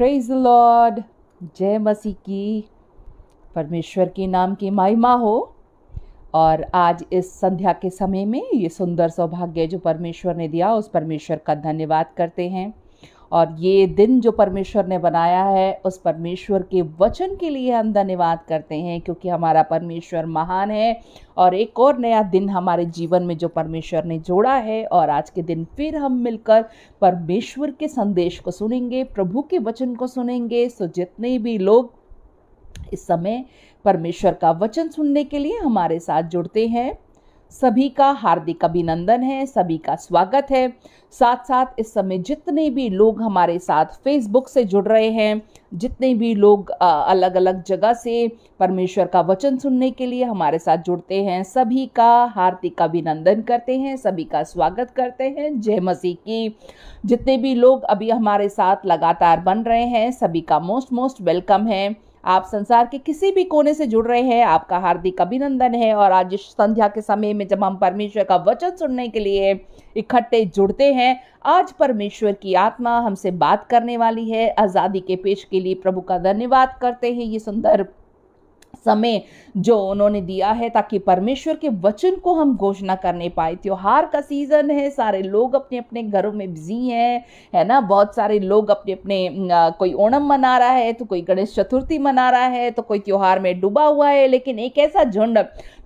praise Lord जय मसीह की परमेश्वर के नाम की महिमा हो और आज इस संध्या के समय में ये सुंदर सौभाग्य जो परमेश्वर ने दिया उस परमेश्वर का धन्यवाद करते हैं और ये दिन जो परमेश्वर ने बनाया है उस परमेश्वर के वचन के लिए हम धन्यवाद करते हैं क्योंकि हमारा परमेश्वर महान है और एक और नया दिन हमारे जीवन में जो परमेश्वर ने जोड़ा है और आज के दिन फिर हम मिलकर परमेश्वर के संदेश को सुनेंगे प्रभु के वचन को सुनेंगे सो जितने भी लोग इस समय परमेश्वर का वचन सुनने के लिए हमारे साथ जुड़ते हैं सभी का हार्दिक अभिनंदन है सभी का स्वागत है साथ साथ इस समय जितने भी लोग हमारे साथ फेसबुक से जुड़ रहे हैं जितने भी लोग अलग अलग जगह से परमेश्वर का वचन सुनने के लिए हमारे साथ जुड़ते हैं सभी का हार्दिक अभिनंदन करते हैं सभी का स्वागत करते हैं जय मसीह की जितने भी लोग अभी हमारे साथ लगातार बन रहे हैं सभी का मोस्ट मोस्ट वेलकम है आप संसार के किसी भी कोने से जुड़ रहे हैं आपका हार्दिक अभिनंदन है और आज इस संध्या के समय में जब हम परमेश्वर का वचन सुनने के लिए इकट्ठे जुड़ते हैं आज परमेश्वर की आत्मा हमसे बात करने वाली है आज़ादी के पेश के लिए प्रभु का धन्यवाद करते हैं ये सुंदर समय जो उन्होंने दिया है ताकि परमेश्वर के वचन को हम घोषणा करने पाए त्यौहार का सीज़न है सारे लोग अपने अपने घरों में बिजी हैं है ना बहुत सारे लोग अपने अपने कोई ओणम मना रहा है तो कोई गणेश चतुर्थी मना रहा है तो कोई त्यौहार में डूबा हुआ है लेकिन एक ऐसा झुंड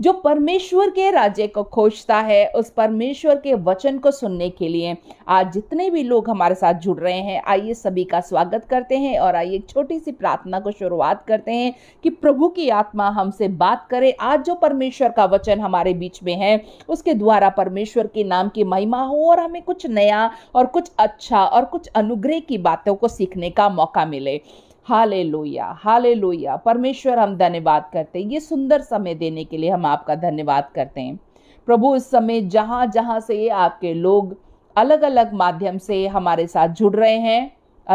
जो परमेश्वर के राज्य को खोजता है उस परमेश्वर के वचन को सुनने के लिए आज जितने भी लोग हमारे साथ जुड़ रहे हैं आइए सभी का स्वागत करते हैं और आइए छोटी सी प्रार्थना को शुरुआत करते हैं कि प्रभु की आत्मा हमसे बात करें आज जो परमेश्वर का वचन हमारे बीच में है उसके द्वारा परमेश्वर के नाम की महिमा हो और हमें कुछ नया और कुछ अच्छा और कुछ अनुग्रह की बातों को सीखने का मौका मिले हाले लोहिया हाले लोहिया परमेश्वर हम धन्यवाद करते हैं ये सुंदर समय देने के लिए हम आपका धन्यवाद करते हैं प्रभु इस समय जहाँ जहाँ से आपके लोग अलग अलग माध्यम से हमारे साथ जुड़ रहे हैं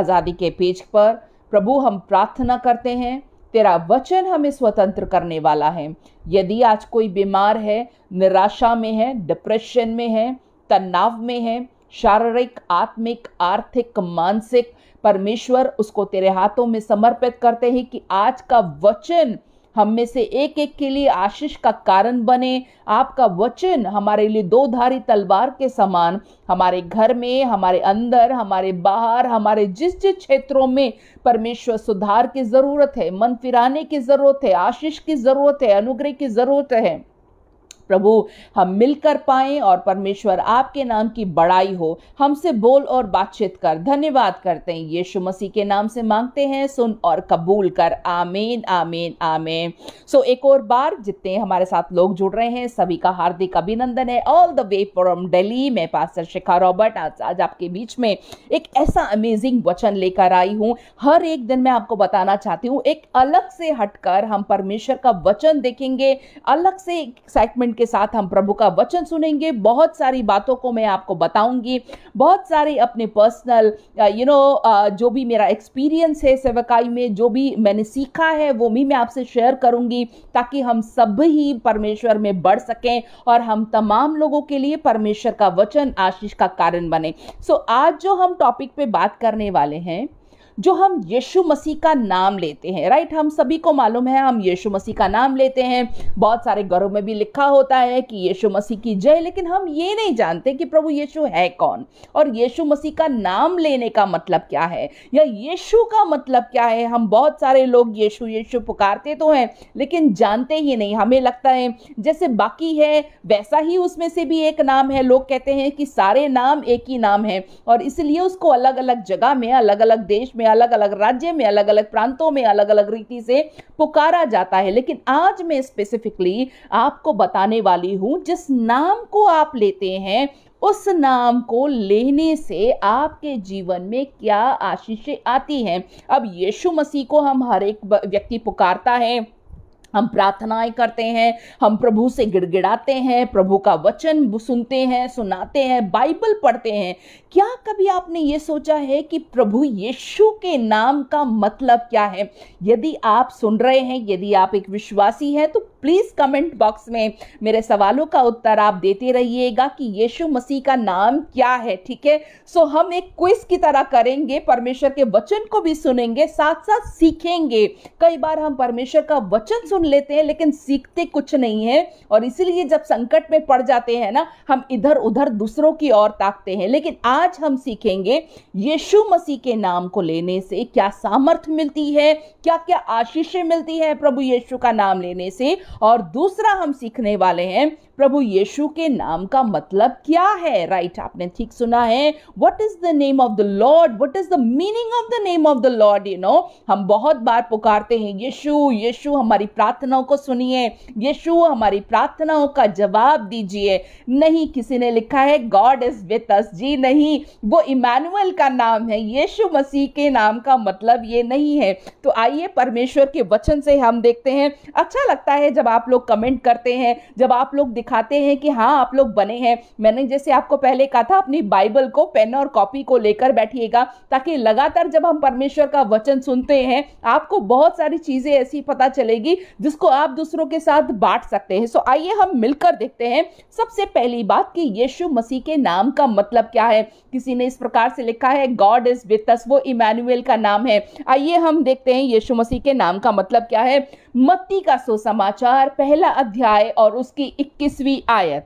आज़ादी के पेज पर प्रभु हम प्रार्थना करते हैं तेरा वचन हमें स्वतंत्र करने वाला है यदि आज कोई बीमार है निराशा में है डिप्रेशन में है तनाव में है शारीरिक आत्मिक आर्थिक मानसिक परमेश्वर उसको तेरे हाथों में समर्पित करते हैं कि आज का वचन हम में से एक एक के लिए आशीष का कारण बने आपका वचन हमारे लिए दो धारी तलवार के समान हमारे घर में हमारे अंदर हमारे बाहर हमारे जिस जिस क्षेत्रों में परमेश्वर सुधार की ज़रूरत है मन फिराने की ज़रूरत है आशीष की ज़रूरत है अनुग्रह की ज़रूरत है प्रभु हम मिल कर पाए और परमेश्वर आपके नाम की बड़ाई हो हमसे बोल और बातचीत कर धन्यवाद करते हैं यीशु मसीह के नाम से मांगते हैं सुन और कबूल कर आमीन आमीन आमीन सो एक और बार जितने हमारे साथ लोग जुड़ रहे हैं सभी का हार्दिक अभिनंदन है all the way from Delhi मैं पास्टर शिखा रॉबर्ट आज आज आपके बीच में एक ऐसा अमेजिंग वचन लेकर आई हूँ हर एक दिन मैं आपको बताना चाहती हूँ एक अलग से हटकर हम परमेश्वर का वचन देखेंगे अलग से एक्साइटमेंट के साथ हम प्रभु का वचन सुनेंगे बहुत सारी बातों को मैं आपको बताऊंगी बहुत सारे अपने पर्सनल यू नो जो भी मेरा एक्सपीरियंस है सेवकाई में जो भी मैंने सीखा है वो भी मैं आपसे शेयर करूंगी ताकि हम सब ही परमेश्वर में बढ़ सकें और हम तमाम लोगों के लिए परमेश्वर का वचन आशीष का कारण बने सो so, आज जो हम टॉपिक पे बात करने वाले हैं जो हम यीशु मसीह का नाम लेते हैं राइट हम सभी को मालूम है हम यीशु मसीह का नाम लेते हैं बहुत सारे घरों में भी लिखा होता है कि यीशु मसीह की जय लेकिन हम ये नहीं जानते कि प्रभु यीशु है कौन और यीशु मसीह का नाम लेने का मतलब क्या है या यीशु का मतलब क्या है हम बहुत सारे लोग यीशु यीशु पुकारते तो हैं लेकिन जानते ही नहीं हमें लगता है जैसे बाकी है वैसा ही उसमें से भी एक नाम है लोग कहते हैं कि सारे नाम एक ही नाम है और इसलिए उसको अलग अलग जगह में अलग अलग देश में में अलग अलग राज्य में अलग अलग प्रांतों में अलग अलग रीति से पुकारा जाता है लेकिन आज मैं स्पेसिफिकली आपको बताने वाली हूँ जिस नाम को आप लेते हैं उस नाम को लेने से आपके जीवन में क्या आशीषें आती हैं अब यीशु मसीह को हम हर एक व्यक्ति पुकारता है हम प्रार्थनाएं करते हैं हम प्रभु से गिड़गिड़ाते हैं प्रभु का वचन सुनते हैं सुनाते हैं बाइबल पढ़ते हैं क्या कभी आपने ये सोचा है कि प्रभु यीशु के नाम का मतलब क्या है यदि आप सुन रहे हैं यदि आप एक विश्वासी हैं तो प्लीज़ कमेंट बॉक्स में मेरे सवालों का उत्तर आप देते रहिएगा कि यीशु मसीह का नाम क्या है ठीक है सो हम एक क्विज की तरह करेंगे परमेश्वर के वचन को भी सुनेंगे साथ साथ सीखेंगे कई बार हम परमेश्वर का वचन सुन लेते हैं लेकिन सीखते कुछ नहीं है और इसीलिए जब संकट में पड़ जाते हैं ना हम इधर उधर दूसरों की ओर ताकते हैं लेकिन आज हम सीखेंगे यीशु मसीह के नाम को लेने से क्या सामर्थ्य मिलती है क्या क्या आशीषें मिलती है प्रभु यीशु का नाम लेने से और दूसरा हम सीखने वाले हैं प्रभु यीशु के नाम का मतलब क्या है राइट right, आपने ठीक सुना है what is the name of the lord what is the meaning of the name of the lord you know हम बहुत बार पुकारते हैं यीशु यीशु हमारी प्रार्थनाओं को सुनिए यीशु हमारी प्रार्थनाओं का जवाब दीजिए नहीं किसी ने लिखा है गॉड इज विथ अस जी नहीं वो इमानुअल का नाम है यीशु मसीह के नाम का मतलब ये नहीं है तो आइए परमेश्वर के वचन से हम देखते हैं अच्छा लगता है जब आप लोग कमेंट करते हैं जब आप लोग दिखाते हैं कि हाँ आप लोग बने हैं मैंने जैसे आपको पहले कहा था अपनी बाइबल को पेन और कॉपी को लेकर बैठिएगा ताकि लगातार जब हम परमेश्वर का वचन सुनते हैं आपको बहुत सारी चीज़ें ऐसी पता चलेगी जिसको आप दूसरों के साथ बांट सकते हैं सो आइए हम मिलकर देखते हैं सबसे पहली बात कि यीशु मसीह के नाम का मतलब क्या है किसी ने इस प्रकार से लिखा है गॉड इज विथ अस वो इमैनुअल का नाम है आइए हम देखते हैं यीशु मसीह के नाम का मतलब क्या है मत्ती का सुसमाचार पहला अध्याय और उसकी इक्कीसवीं आयत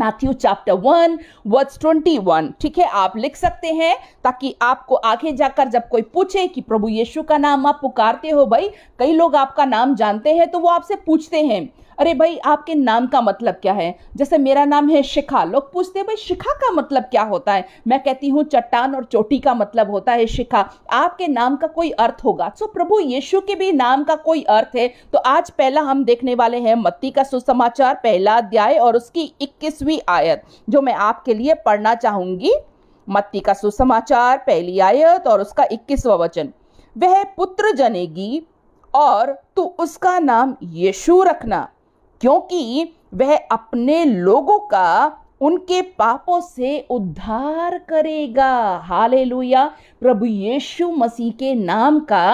Matthew chapter one words twenty one ठीक है आप लिख सकते हैं ताकि आपको आगे जाकर जब कोई पूछे कि प्रभु यीशु का नाम आप पुकारते हो भाई कई लोग आपका नाम जानते हैं तो वो आपसे पूछते हैं अरे भाई आपके नाम का मतलब क्या है जैसे मेरा नाम है शिखा लोग पूछते हैं भाई शिखा का मतलब क्या होता है मैं कहती हूँ चट्टान और चोटी का मतलब होता है शिखा आपके नाम का कोई अर्थ होगा सो प्रभु यीशु के भी नाम का कोई अर्थ है तो आज पहला हम देखने वाले हैं मत्ती का सुसमाचार पहला अध्याय और उसकी इक्कीसवीं आयत जो मैं आपके लिए पढ़ना चाहूंगी मत्ती का सुसमाचार पहली आयत और उसका इक्कीसवा वचन वह पुत्र जनेगी और तू उसका नाम यीशु रखना क्योंकि वह अपने लोगों का उनके पापों से उद्धार करेगा हालेलुया प्रभु यीशु मसीह के नाम का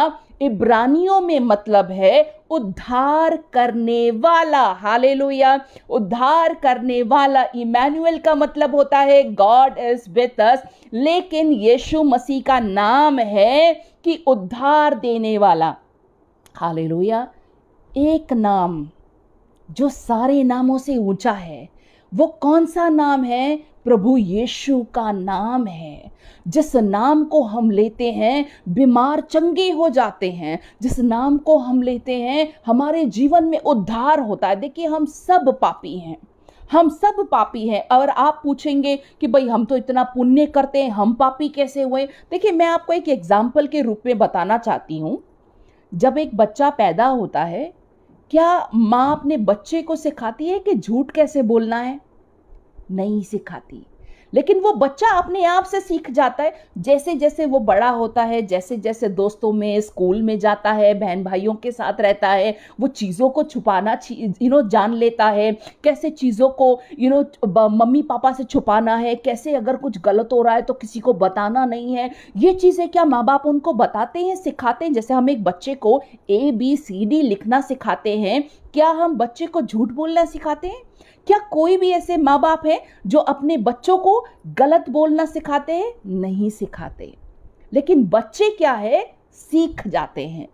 इब्रानियों में मतलब है उद्धार करने वाला हालेलुया उद्धार करने वाला इमैनुअल का मतलब होता है गॉड इज विथ अस लेकिन यीशु मसीह का नाम है कि उद्धार देने वाला हालेलुया एक नाम जो सारे नामों से ऊंचा है वो कौन सा नाम है प्रभु यीशु का नाम है जिस नाम को हम लेते हैं बीमार चंगे हो जाते हैं जिस नाम को हम लेते हैं हमारे जीवन में उद्धार होता है देखिए हम सब पापी हैं हम सब पापी हैं और आप पूछेंगे कि भाई हम तो इतना पुण्य करते हैं हम पापी कैसे हुए देखिए मैं आपको एक एग्जाम्पल के रूप में बताना चाहती हूँ जब एक बच्चा पैदा होता है क्या माँ अपने बच्चे को सिखाती है कि झूठ कैसे बोलना है नहीं सिखाती लेकिन वो बच्चा अपने आप से सीख जाता है जैसे जैसे वो बड़ा होता है जैसे जैसे दोस्तों में स्कूल में जाता है बहन भाइयों के साथ रहता है वो चीज़ों को छुपाना यू नो जान लेता है कैसे चीज़ों को यू नो मम्मी पापा से छुपाना है कैसे अगर कुछ गलत हो रहा है तो किसी को बताना नहीं है ये चीज़ें क्या माँ बाप उनको बताते हैं सिखाते हैं जैसे हम एक बच्चे को ए बी सी डी लिखना सिखाते हैं क्या हम बच्चे को झूठ बोलना सिखाते हैं क्या कोई भी ऐसे माँ बाप हैं जो अपने बच्चों को गलत बोलना सिखाते हैं नहीं सिखाते लेकिन बच्चे क्या है सीख जाते हैं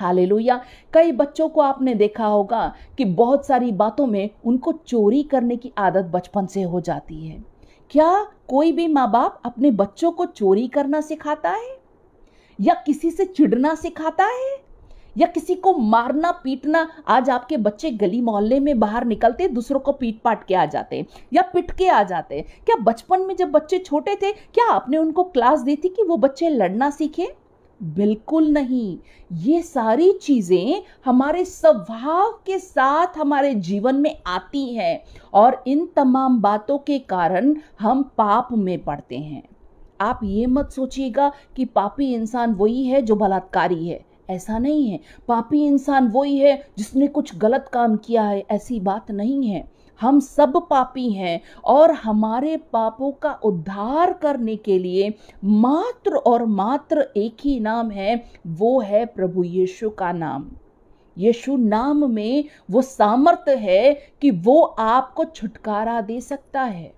हालेलुया कई बच्चों को आपने देखा होगा कि बहुत सारी बातों में उनको चोरी करने की आदत बचपन से हो जाती है क्या कोई भी माँ बाप अपने बच्चों को चोरी करना सिखाता है या किसी से चिढ़ना सिखाता है या किसी को मारना पीटना आज आपके बच्चे गली मोहल्ले में बाहर निकलते दूसरों को पीट पाट के आ जाते या पिट के आ जाते हैं क्या बचपन में जब बच्चे छोटे थे क्या आपने उनको क्लास दी थी कि वो बच्चे लड़ना सीखे बिल्कुल नहीं ये सारी चीज़ें हमारे स्वभाव के साथ हमारे जीवन में आती हैं और इन तमाम बातों के कारण हम पाप में पड़ते हैं आप ये मत सोचिएगा कि पापी इंसान वही है जो बलात्कारी है ऐसा नहीं है पापी इंसान वही है जिसने कुछ गलत काम किया है ऐसी बात नहीं है हम सब पापी हैं और हमारे पापों का उद्धार करने के लिए मात्र और मात्र एक ही नाम है वो है प्रभु यीशु का नाम यीशु नाम में वो सामर्थ्य है कि वो आपको छुटकारा दे सकता है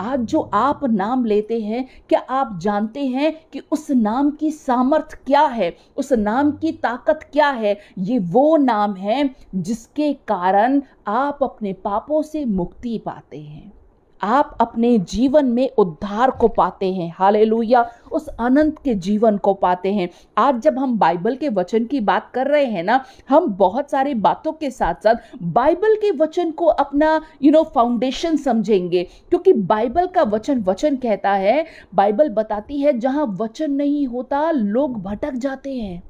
आज जो आप नाम लेते हैं क्या आप जानते हैं कि उस नाम की सामर्थ क्या है उस नाम की ताकत क्या है ये वो नाम है जिसके कारण आप अपने पापों से मुक्ति पाते हैं आप अपने जीवन में उद्धार को पाते हैं हाले उस अनंत के जीवन को पाते हैं आज जब हम बाइबल के वचन की बात कर रहे हैं ना हम बहुत सारी बातों के साथ साथ बाइबल के वचन को अपना यू नो फाउंडेशन समझेंगे क्योंकि बाइबल का वचन वचन कहता है बाइबल बताती है जहाँ वचन नहीं होता लोग भटक जाते हैं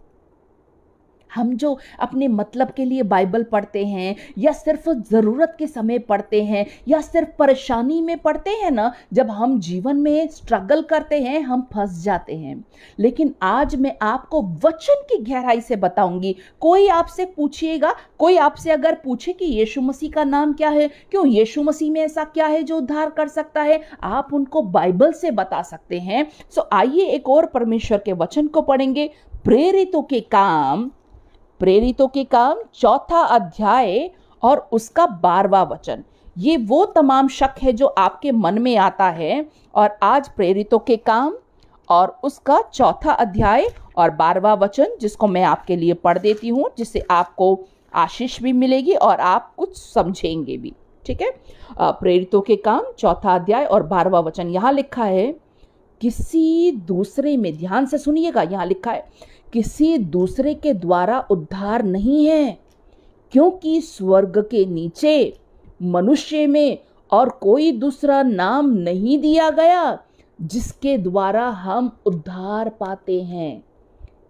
हम जो अपने मतलब के लिए बाइबल पढ़ते हैं या सिर्फ ज़रूरत के समय पढ़ते हैं या सिर्फ परेशानी में पढ़ते हैं ना जब हम जीवन में स्ट्रगल करते हैं हम फंस जाते हैं लेकिन आज मैं आपको वचन की गहराई से बताऊंगी कोई आपसे पूछिएगा कोई आपसे अगर पूछे कि यीशु मसीह का नाम क्या है क्यों यीशु मसीह में ऐसा क्या है जो उद्धार कर सकता है आप उनको बाइबल से बता सकते हैं सो आइए एक और परमेश्वर के वचन को पढ़ेंगे प्रेरितों के काम प्रेरितों के काम चौथा अध्याय और उसका बारवा वचन ये वो तमाम शक है जो आपके मन में आता है और आज प्रेरितों के काम और उसका चौथा अध्याय और बारवा वचन जिसको मैं आपके लिए पढ़ देती हूँ जिससे आपको आशीष भी मिलेगी और आप कुछ समझेंगे भी ठीक है प्रेरितों के काम चौथा अध्याय और बारवा वचन यहाँ लिखा है किसी दूसरे में ध्यान से सुनिएगा यहाँ लिखा है किसी दूसरे के द्वारा उद्धार नहीं है क्योंकि स्वर्ग के नीचे मनुष्य में और कोई दूसरा नाम नहीं दिया गया जिसके द्वारा हम उद्धार पाते हैं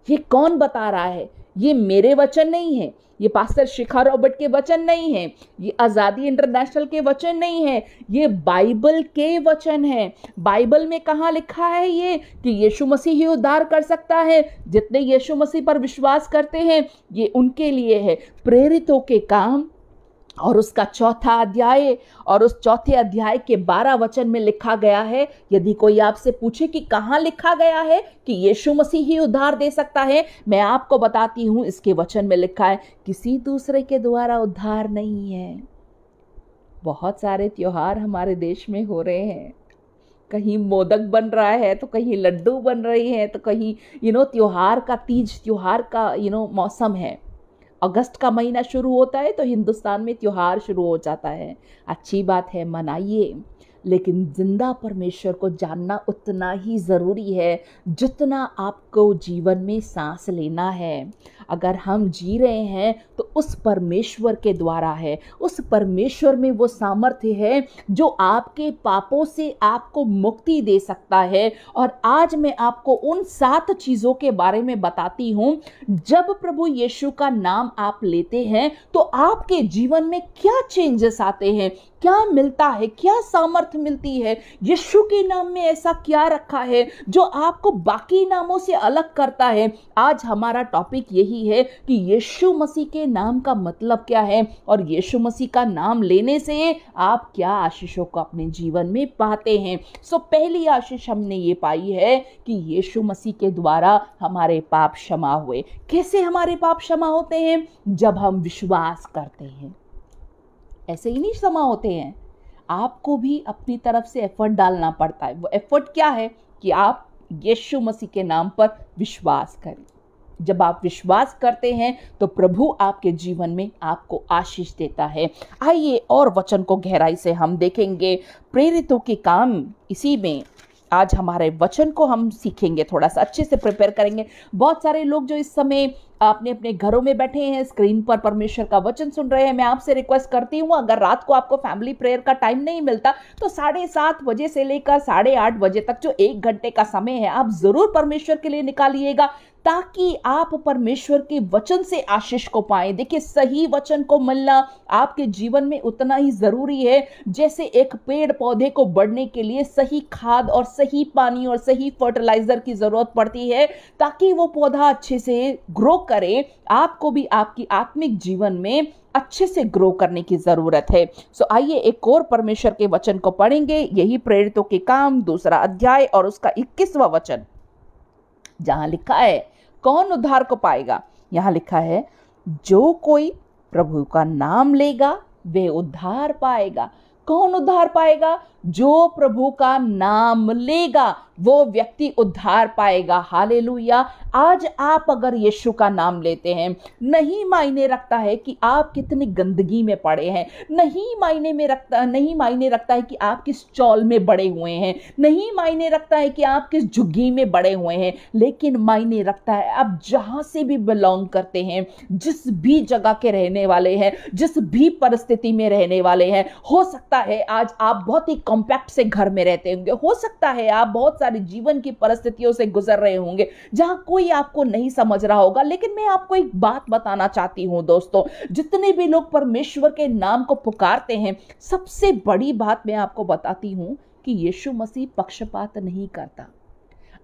ये कौन बता रहा है ये मेरे वचन नहीं है ये पास्टर शिखा रॉबर्ट के वचन नहीं है ये आज़ादी इंटरनेशनल के वचन नहीं है ये बाइबल के वचन है बाइबल में कहाँ लिखा है ये कि यीशु मसीह ही उद्धार कर सकता है जितने यीशु मसीह पर विश्वास करते हैं ये उनके लिए है प्रेरितों के काम और उसका चौथा अध्याय और उस चौथे अध्याय के बारह वचन में लिखा गया है यदि कोई आपसे पूछे कि कहाँ लिखा गया है कि यीशु मसीह ही उद्धार दे सकता है मैं आपको बताती हूँ इसके वचन में लिखा है किसी दूसरे के द्वारा उद्धार नहीं है बहुत सारे त्यौहार हमारे देश में हो रहे हैं कहीं मोदक बन रहा है तो कहीं लड्डू बन रही है तो कहीं यू नो त्यौहार का तीज त्यौहार का यू नो मौसम है अगस्त का महीना शुरू होता है तो हिंदुस्तान में त्यौहार शुरू हो जाता है अच्छी बात है मनाइए लेकिन जिंदा परमेश्वर को जानना उतना ही ज़रूरी है जितना आपको जीवन में सांस लेना है अगर हम जी रहे हैं तो उस परमेश्वर के द्वारा है उस परमेश्वर में वो सामर्थ्य है जो आपके पापों से आपको मुक्ति दे सकता है और आज मैं आपको उन सात चीज़ों के बारे में बताती हूँ जब प्रभु यीशु का नाम आप लेते हैं तो आपके जीवन में क्या चेंजेस आते हैं क्या मिलता है क्या सामर्थ्य मिलती है यीशु के नाम में ऐसा क्या रखा है जो आपको बाकी नामों से अलग करता है आज हमारा टॉपिक यही है कि यीशु मसीह के नाम का मतलब क्या है और यीशु मसीह का नाम लेने से आप क्या आशीषों को अपने जीवन में पाते हैं सो पहली आशीष हमने ये पाई है कि यीशु मसीह के द्वारा हमारे पाप क्षमा हुए कैसे हमारे पाप क्षमा होते हैं जब हम विश्वास करते हैं ऐसे ही नहीं समा होते हैं आपको भी अपनी तरफ से एफर्ट डालना पड़ता है वो एफर्ट क्या है कि आप यीशु मसीह के नाम पर विश्वास करें जब आप विश्वास करते हैं तो प्रभु आपके जीवन में आपको आशीष देता है आइए और वचन को गहराई से हम देखेंगे प्रेरितों के काम इसी में आज हमारे वचन को हम सीखेंगे थोड़ा सा अच्छे से प्रिपेयर करेंगे बहुत सारे लोग जो इस समय आपने अपने घरों में बैठे हैं स्क्रीन पर परमेश्वर का वचन सुन रहे हैं मैं आपसे रिक्वेस्ट करती हूँ अगर रात को आपको फैमिली प्रेयर का टाइम नहीं मिलता तो साढ़े सात बजे से लेकर साढ़े आठ बजे तक जो एक घंटे का समय है आप ज़रूर परमेश्वर के लिए निकालिएगा ताकि आप परमेश्वर के वचन से आशीष को पाए देखिए सही वचन को मिलना आपके जीवन में उतना ही ज़रूरी है जैसे एक पेड़ पौधे को बढ़ने के लिए सही खाद और सही पानी और सही फर्टिलाइज़र की ज़रूरत पड़ती है ताकि वो पौधा अच्छे से ग्रो करें आपको भी आपकी आत्मिक जीवन में अच्छे से ग्रो करने की ज़रूरत है सो so, आइए एक और परमेश्वर के वचन को पढ़ेंगे यही प्रेरितों के काम दूसरा अध्याय और उसका इक्कीसवा वचन जहां लिखा है कौन उद्धार को पाएगा यहाँ लिखा है जो कोई प्रभु का नाम लेगा वे उद्धार पाएगा कौन उद्धार पाएगा जो प्रभु का नाम लेगा वो व्यक्ति उद्धार पाएगा हाले आज आप अगर यीशु का नाम लेते हैं नहीं मायने रखता है कि आप कितनी गंदगी में पड़े हैं नहीं मायने में रखता नहीं मायने रखता है कि आप किस चौल में बड़े हुए हैं नहीं मायने रखता है कि आप किस झुग्गी में बड़े हुए हैं लेकिन मायने रखता है आप जहाँ से भी बिलोंग करते हैं जिस भी जगह के रहने वाले हैं जिस भी परिस्थिति में रहने वाले हैं हो सकता सकता है आज आप बहुत ही कॉम्पैक्ट से घर में रहते होंगे हो सकता है आप बहुत सारे जीवन की परिस्थितियों से गुजर रहे होंगे जहां कोई आपको नहीं समझ रहा होगा लेकिन मैं आपको एक बात बताना चाहती हूँ दोस्तों जितने भी लोग परमेश्वर के नाम को पुकारते हैं सबसे बड़ी बात मैं आपको बताती हूँ कि यीशु मसीह पक्षपात नहीं करता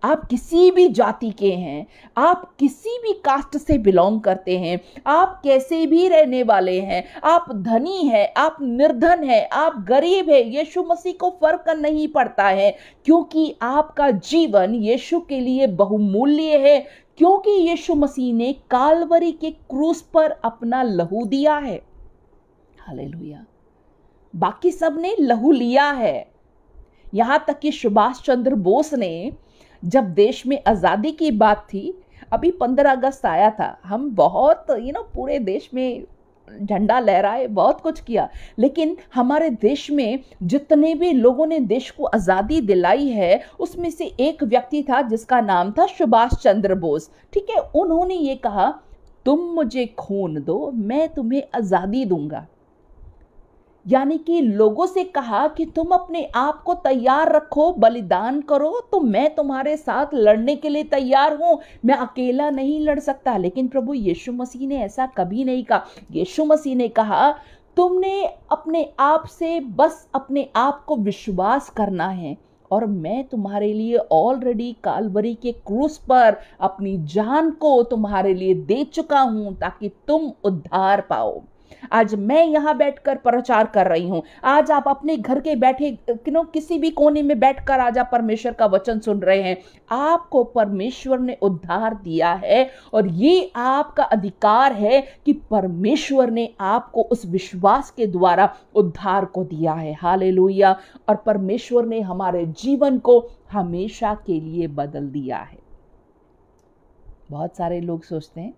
आप किसी भी जाति के हैं आप किसी भी कास्ट से बिलोंग करते हैं आप कैसे भी रहने वाले हैं आप धनी है आप निर्धन है आप गरीब है यीशु मसीह को फर्क नहीं पड़ता है क्योंकि आपका जीवन यीशु के लिए बहुमूल्य है क्योंकि यीशु मसीह ने कालवरी के क्रूस पर अपना लहू दिया है हालेलुया बाकी सब ने लहू लिया है यहाँ तक कि सुभाष चंद्र बोस ने जब देश में आज़ादी की बात थी अभी पंद्रह अगस्त आया था हम बहुत यू नो पूरे देश में झंडा लहराए बहुत कुछ किया लेकिन हमारे देश में जितने भी लोगों ने देश को आज़ादी दिलाई है उसमें से एक व्यक्ति था जिसका नाम था सुभाष चंद्र बोस ठीक है उन्होंने ये कहा तुम मुझे खून दो मैं तुम्हें आज़ादी दूंगा यानी कि लोगों से कहा कि तुम अपने आप को तैयार रखो बलिदान करो तो मैं तुम्हारे साथ लड़ने के लिए तैयार हूँ मैं अकेला नहीं लड़ सकता लेकिन प्रभु यीशु मसीह ने ऐसा कभी नहीं कहा यीशु मसीह ने कहा तुमने अपने आप से बस अपने आप को विश्वास करना है और मैं तुम्हारे लिए ऑलरेडी कालवरी के क्रूस पर अपनी जान को तुम्हारे लिए दे चुका हूँ ताकि तुम उद्धार पाओ आज मैं यहाँ बैठकर प्रचार कर रही हूँ आज आप अपने घर के बैठे नो किसी भी कोने में बैठकर आज आप परमेश्वर का वचन सुन रहे हैं आपको परमेश्वर ने उद्धार दिया है और ये आपका अधिकार है कि परमेश्वर ने आपको उस विश्वास के द्वारा उद्धार को दिया है हाले और परमेश्वर ने हमारे जीवन को हमेशा के लिए बदल दिया है बहुत सारे लोग सोचते हैं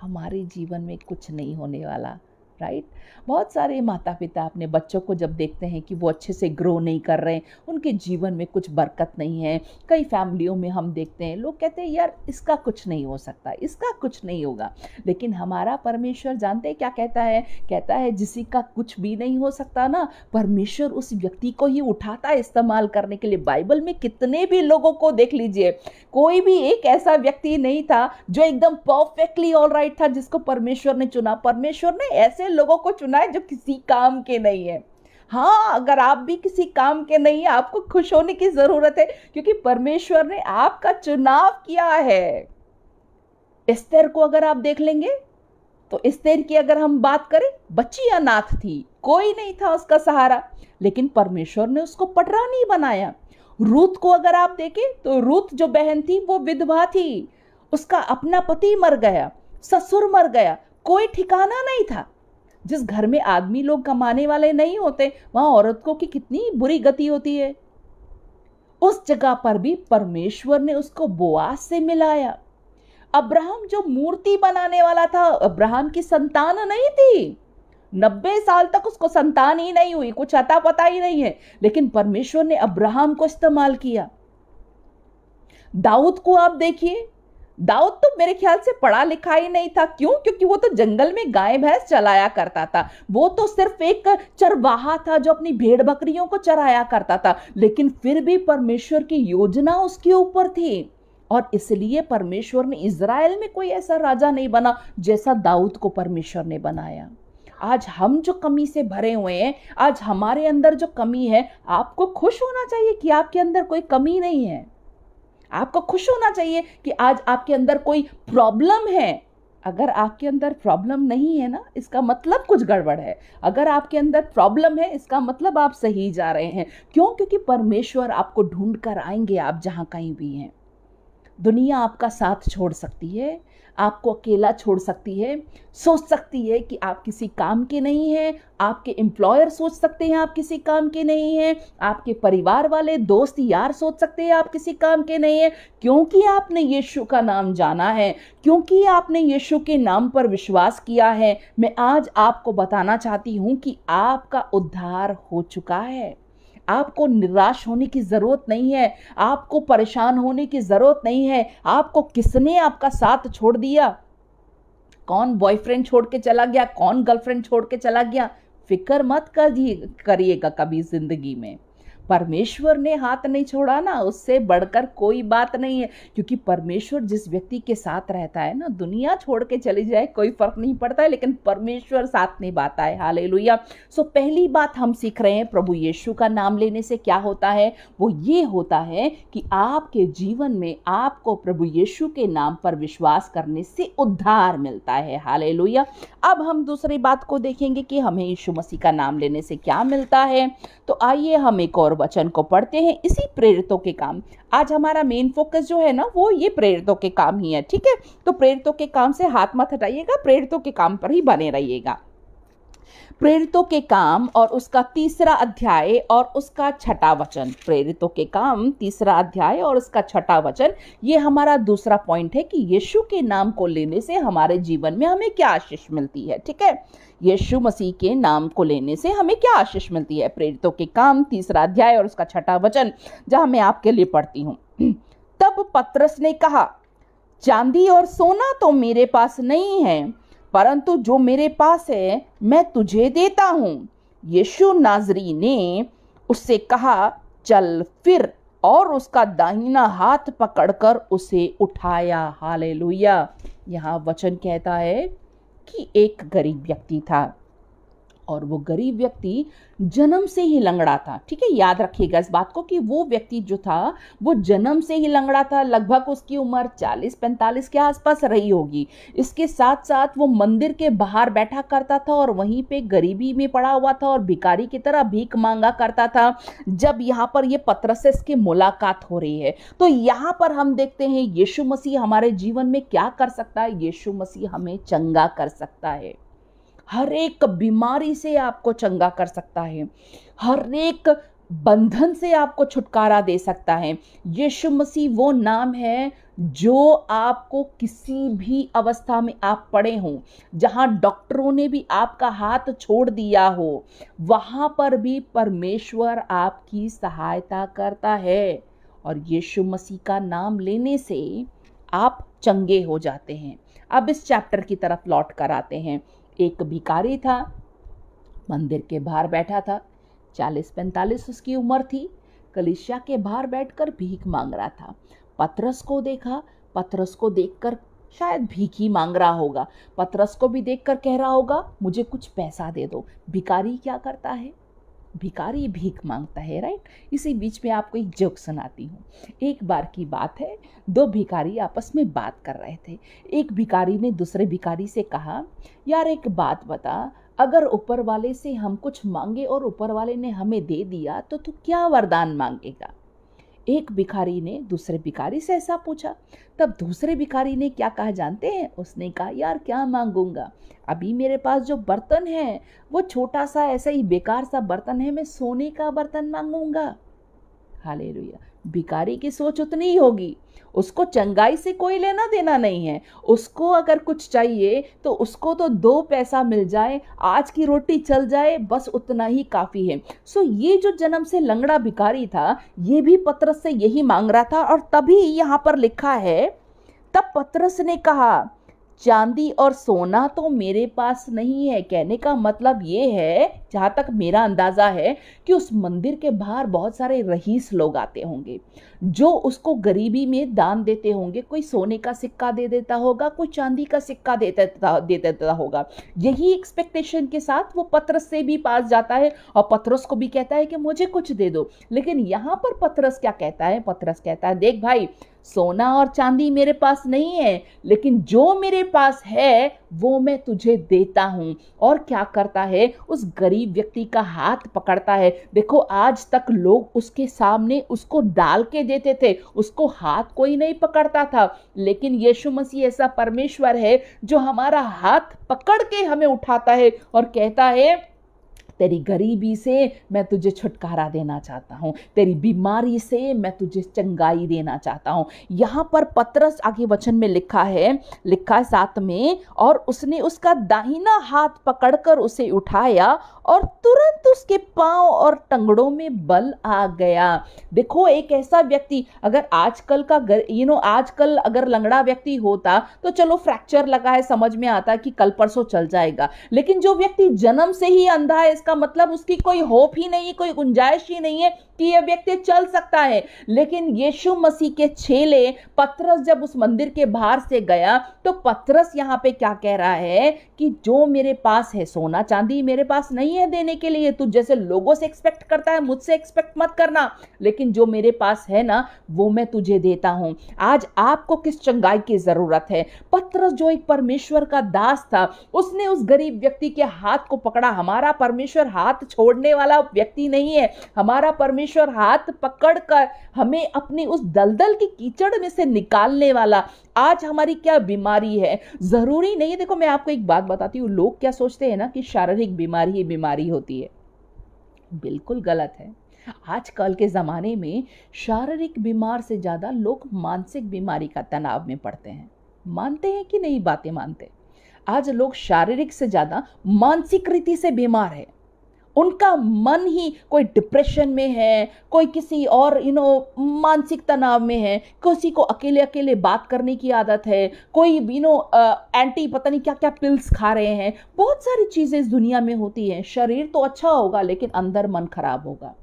हमारे जीवन में कुछ नहीं होने वाला राइट बहुत सारे माता पिता अपने बच्चों को जब देखते हैं कि वो अच्छे से ग्रो नहीं कर रहे हैं उनके जीवन में कुछ बरकत नहीं है कई फैमिलियों में हम देखते हैं लोग कहते हैं यार इसका कुछ नहीं हो सकता इसका कुछ नहीं होगा लेकिन हमारा परमेश्वर जानते हैं क्या कहता है कहता है जिस का कुछ भी नहीं हो सकता ना परमेश्वर उस व्यक्ति को ही उठाता है इस्तेमाल करने के लिए बाइबल में कितने भी लोगों को देख लीजिए कोई भी एक ऐसा व्यक्ति नहीं था जो एकदम परफेक्टली ऑल राइट था जिसको परमेश्वर ने चुना परमेश्वर ने ऐसे ऐसे लोगों को चुना है जो किसी काम के नहीं है हाँ अगर आप भी किसी काम के नहीं है आपको खुश होने की ज़रूरत है क्योंकि परमेश्वर ने आपका चुनाव किया है स्तर को अगर आप देख लेंगे तो स्तर की अगर हम बात करें बच्ची अनाथ थी कोई नहीं था उसका सहारा लेकिन परमेश्वर ने उसको पटरा नहीं बनाया रूत को अगर आप देखें तो रूत जो बहन थी वो विधवा थी उसका अपना पति मर गया ससुर मर गया कोई ठिकाना नहीं था जिस घर में आदमी लोग कमाने वाले नहीं होते वहां औरत को की कितनी बुरी गति होती है उस जगह पर भी परमेश्वर ने उसको बोआस से मिलाया अब्राहम जो मूर्ति बनाने वाला था अब्राहम की संतान नहीं थी नब्बे साल तक उसको संतान ही नहीं हुई कुछ अता पता ही नहीं है लेकिन परमेश्वर ने अब्राहम को इस्तेमाल किया दाऊद को आप देखिए दाऊद तो मेरे ख्याल से पढ़ा लिखा ही नहीं था क्यों क्योंकि वो तो जंगल में गाय भैंस चलाया करता था वो तो सिर्फ एक चरवाहा था जो अपनी भेड़ बकरियों को चराया करता था लेकिन फिर भी परमेश्वर की योजना उसके ऊपर थी और इसलिए परमेश्वर ने इसराइल में कोई ऐसा राजा नहीं बना जैसा दाऊद को परमेश्वर ने बनाया आज हम जो कमी से भरे हुए हैं आज हमारे अंदर जो कमी है आपको खुश होना चाहिए कि आपके अंदर कोई कमी नहीं है आपको खुश होना चाहिए कि आज आपके अंदर कोई प्रॉब्लम है अगर आपके अंदर प्रॉब्लम नहीं है ना इसका मतलब कुछ गड़बड़ है अगर आपके अंदर प्रॉब्लम है इसका मतलब आप सही जा रहे हैं क्यों क्योंकि परमेश्वर आपको ढूंढ कर आएंगे आप जहाँ कहीं भी हैं दुनिया आपका साथ छोड़ सकती है आपको अकेला छोड़ सकती है सोच सकती है कि आप किसी काम के नहीं हैं आपके एम्प्लॉयर सोच सकते हैं आप किसी काम के नहीं हैं आपके परिवार वाले दोस्त यार सोच सकते हैं आप किसी काम के नहीं हैं क्योंकि आपने यीशु का नाम जाना है क्योंकि आपने यीशु के नाम पर विश्वास किया है मैं आज आपको बताना चाहती हूँ कि आपका उद्धार हो चुका है आपको निराश होने की ज़रूरत नहीं है आपको परेशान होने की ज़रूरत नहीं है आपको किसने आपका साथ छोड़ दिया कौन बॉयफ्रेंड छोड़ के चला गया कौन गर्लफ्रेंड छोड़ के चला गया फिक्र मत करिए करिएगा कभी ज़िंदगी में परमेश्वर ने हाथ नहीं छोड़ा ना उससे बढ़कर कोई बात नहीं है क्योंकि परमेश्वर जिस व्यक्ति के साथ रहता है ना दुनिया छोड़ के चली जाए कोई फर्क नहीं पड़ता है लेकिन परमेश्वर साथ निभाता है हाल सो पहली बात हम सीख रहे हैं प्रभु यीशु का नाम लेने से क्या होता है वो ये होता है कि आपके जीवन में आपको प्रभु येशु के नाम पर विश्वास करने से उद्धार मिलता है हाल अब हम दूसरी बात को देखेंगे कि हमें यीशु मसीह का नाम लेने से क्या मिलता है तो आइए हम एक और वचन को पढ़ते हैं इसी प्रेरितों के काम आज हमारा मेन फोकस जो है ना वो ये प्रेरितों के काम ही है ठीक है तो प्रेरितों के काम से हाथ मत हटाइएगा प्रेरितों के काम पर ही बने रहिएगा प्रेरितों के काम और उसका तीसरा अध्याय और उसका छठा वचन प्रेरितों के काम तीसरा अध्याय और उसका छठा वचन ये हमारा दूसरा पॉइंट है कि यीशु के नाम को लेने से हमारे जीवन में हमें क्या आशीष मिलती है ठीक है यीशु मसीह के नाम को लेने से हमें क्या आशीष मिलती है प्रेरितों के काम तीसरा अध्याय और उसका छठा वचन जहाँ मैं आपके लिए पढ़ती हूँ तब पत्रस ने कहा चांदी और सोना तो मेरे पास नहीं है परंतु जो मेरे पास है मैं तुझे देता हूँ यीशु नाजरी ने उससे कहा चल फिर और उसका दाहिना हाथ पकड़कर उसे उठाया हाले लोहिया यहाँ वचन कहता है कि एक गरीब व्यक्ति था और वो गरीब व्यक्ति जन्म से ही लंगड़ा था ठीक है याद रखिएगा इस बात को कि वो व्यक्ति जो था वो जन्म से ही लंगड़ा था लगभग उसकी उम्र 40-45 के आसपास रही होगी इसके साथ साथ वो मंदिर के बाहर बैठा करता था और वहीं पे गरीबी में पड़ा हुआ था और भिकारी की तरह भीख मांगा करता था जब यहाँ पर ये पत्रसेस की मुलाकात हो रही है तो यहाँ पर हम देखते हैं यीशु मसीह हमारे जीवन में क्या कर सकता है यीशु मसीह हमें चंगा कर सकता है हर एक बीमारी से आपको चंगा कर सकता है हर एक बंधन से आपको छुटकारा दे सकता है यीशु मसीह वो नाम है जो आपको किसी भी अवस्था में आप पड़े हों जहाँ डॉक्टरों ने भी आपका हाथ छोड़ दिया हो वहाँ पर भी परमेश्वर आपकी सहायता करता है और यीशु मसीह का नाम लेने से आप चंगे हो जाते हैं अब इस चैप्टर की तरफ लौट कर आते हैं एक भिकारी था मंदिर के बाहर बैठा था चालीस पैंतालीस उसकी उम्र थी कलिशा के बाहर बैठकर भीख मांग रहा था पथरस को देखा पथरस को देखकर शायद भीख ही मांग रहा होगा पथरस को भी देखकर कह रहा होगा मुझे कुछ पैसा दे दो भिकारी क्या करता है भिकारी भीख मांगता है राइट इसी बीच में आपको एक जोक सुनाती हूँ एक बार की बात है दो भिकारी आपस में बात कर रहे थे एक भिकारी ने दूसरे भिकारी से कहा यार एक बात बता अगर ऊपर वाले से हम कुछ मांगे और ऊपर वाले ने हमें दे दिया तो तू क्या वरदान मांगेगा एक भिखारी ने दूसरे भिखारी से ऐसा पूछा तब दूसरे भिखारी ने क्या कहा जानते हैं उसने कहा यार क्या मांगूंगा अभी मेरे पास जो बर्तन है वो छोटा सा ऐसा ही बेकार सा बर्तन है मैं सोने का बर्तन मांगूंगा हाले भिखारी की सोच उतनी ही होगी उसको चंगाई से कोई लेना देना नहीं है उसको अगर कुछ चाहिए तो उसको तो दो पैसा मिल जाए आज की रोटी चल जाए बस उतना ही काफ़ी है सो ये जो जन्म से लंगड़ा भिखारी था ये भी पत्रस से यही मांग रहा था और तभी यहाँ पर लिखा है तब पत्रस ने कहा चांदी और सोना तो मेरे पास नहीं है कहने का मतलब ये है जहाँ तक मेरा अंदाज़ा है कि उस मंदिर के बाहर बहुत सारे रहीस लोग आते होंगे जो उसको गरीबी में दान देते होंगे कोई सोने का सिक्का दे देता होगा कोई चांदी का सिक्का दे देता दे देता होगा यही एक्सपेक्टेशन के साथ वो पत्रस से भी पास जाता है और पत्रस को भी कहता है कि मुझे कुछ दे दो लेकिन यहाँ पर पत्रस क्या कहता है पत्रस कहता है देख भाई सोना और चांदी मेरे पास नहीं है लेकिन जो मेरे पास है वो मैं तुझे देता हूँ और क्या करता है उस गरीब व्यक्ति का हाथ पकड़ता है देखो आज तक लोग उसके सामने उसको डाल के देते थे उसको हाथ कोई नहीं पकड़ता था लेकिन यीशु मसीह ऐसा परमेश्वर है जो हमारा हाथ पकड़ के हमें उठाता है और कहता है तेरी गरीबी से मैं तुझे छुटकारा देना चाहता हूँ तेरी बीमारी से मैं तुझे चंगाई देना चाहता हूँ यहाँ पर पत्रस आगे वचन में लिखा है लिखा है साथ में और उसने उसका दाहिना हाथ पकड़कर उसे उठाया और तुरंत उसके पाँव और टंगड़ों में बल आ गया देखो एक ऐसा व्यक्ति अगर आजकल का यू नो आजकल अगर लंगड़ा व्यक्ति होता तो चलो फ्रैक्चर लगा है समझ में आता कि कल परसों चल जाएगा लेकिन जो व्यक्ति जन्म से ही अंधा है इसका मतलब उसकी कोई होप ही नहीं है कोई गुंजाइश ही नहीं है कि यह व्यक्ति चल सकता है लेकिन यीशु मसीह के छेले पत्रस जब उस मंदिर के बाहर से गया तो पत्रस यहाँ पे क्या कह रहा है कि जो मेरे पास है सोना चांदी मेरे पास नहीं है देने के लिए तू जैसे लोगों से एक्सपेक्ट करता है मुझसे एक्सपेक्ट मत करना लेकिन जो मेरे पास है ना वो मैं तुझे देता हूँ आज आपको किस चंगाई की ज़रूरत है पत्रस जो एक परमेश्वर का दास था उसने उस गरीब व्यक्ति के हाथ को पकड़ा हमारा परमेश्वर हाथ छोड़ने वाला व्यक्ति नहीं है हमारा परमेश्वर परमेश्वर हाथ पकड़कर हमें अपने उस दलदल की कीचड़ में से निकालने वाला आज हमारी क्या बीमारी है ज़रूरी नहीं है देखो मैं आपको एक बात बताती हूँ लोग क्या सोचते हैं ना कि शारीरिक बीमारी ही बीमारी होती है बिल्कुल गलत है आजकल के ज़माने में शारीरिक बीमार से ज़्यादा लोग मानसिक बीमारी का तनाव में पड़ते हैं मानते हैं कि नहीं बातें मानते आज लोग शारीरिक से ज़्यादा मानसिक रीति से बीमार है उनका मन ही कोई डिप्रेशन में है कोई किसी और यू नो मानसिक तनाव में है किसी को अकेले अकेले बात करने की आदत है कोई यू नो एंटी पता नहीं क्या क्या पिल्स खा रहे हैं बहुत सारी चीज़ें इस दुनिया में होती हैं शरीर तो अच्छा होगा लेकिन अंदर मन खराब होगा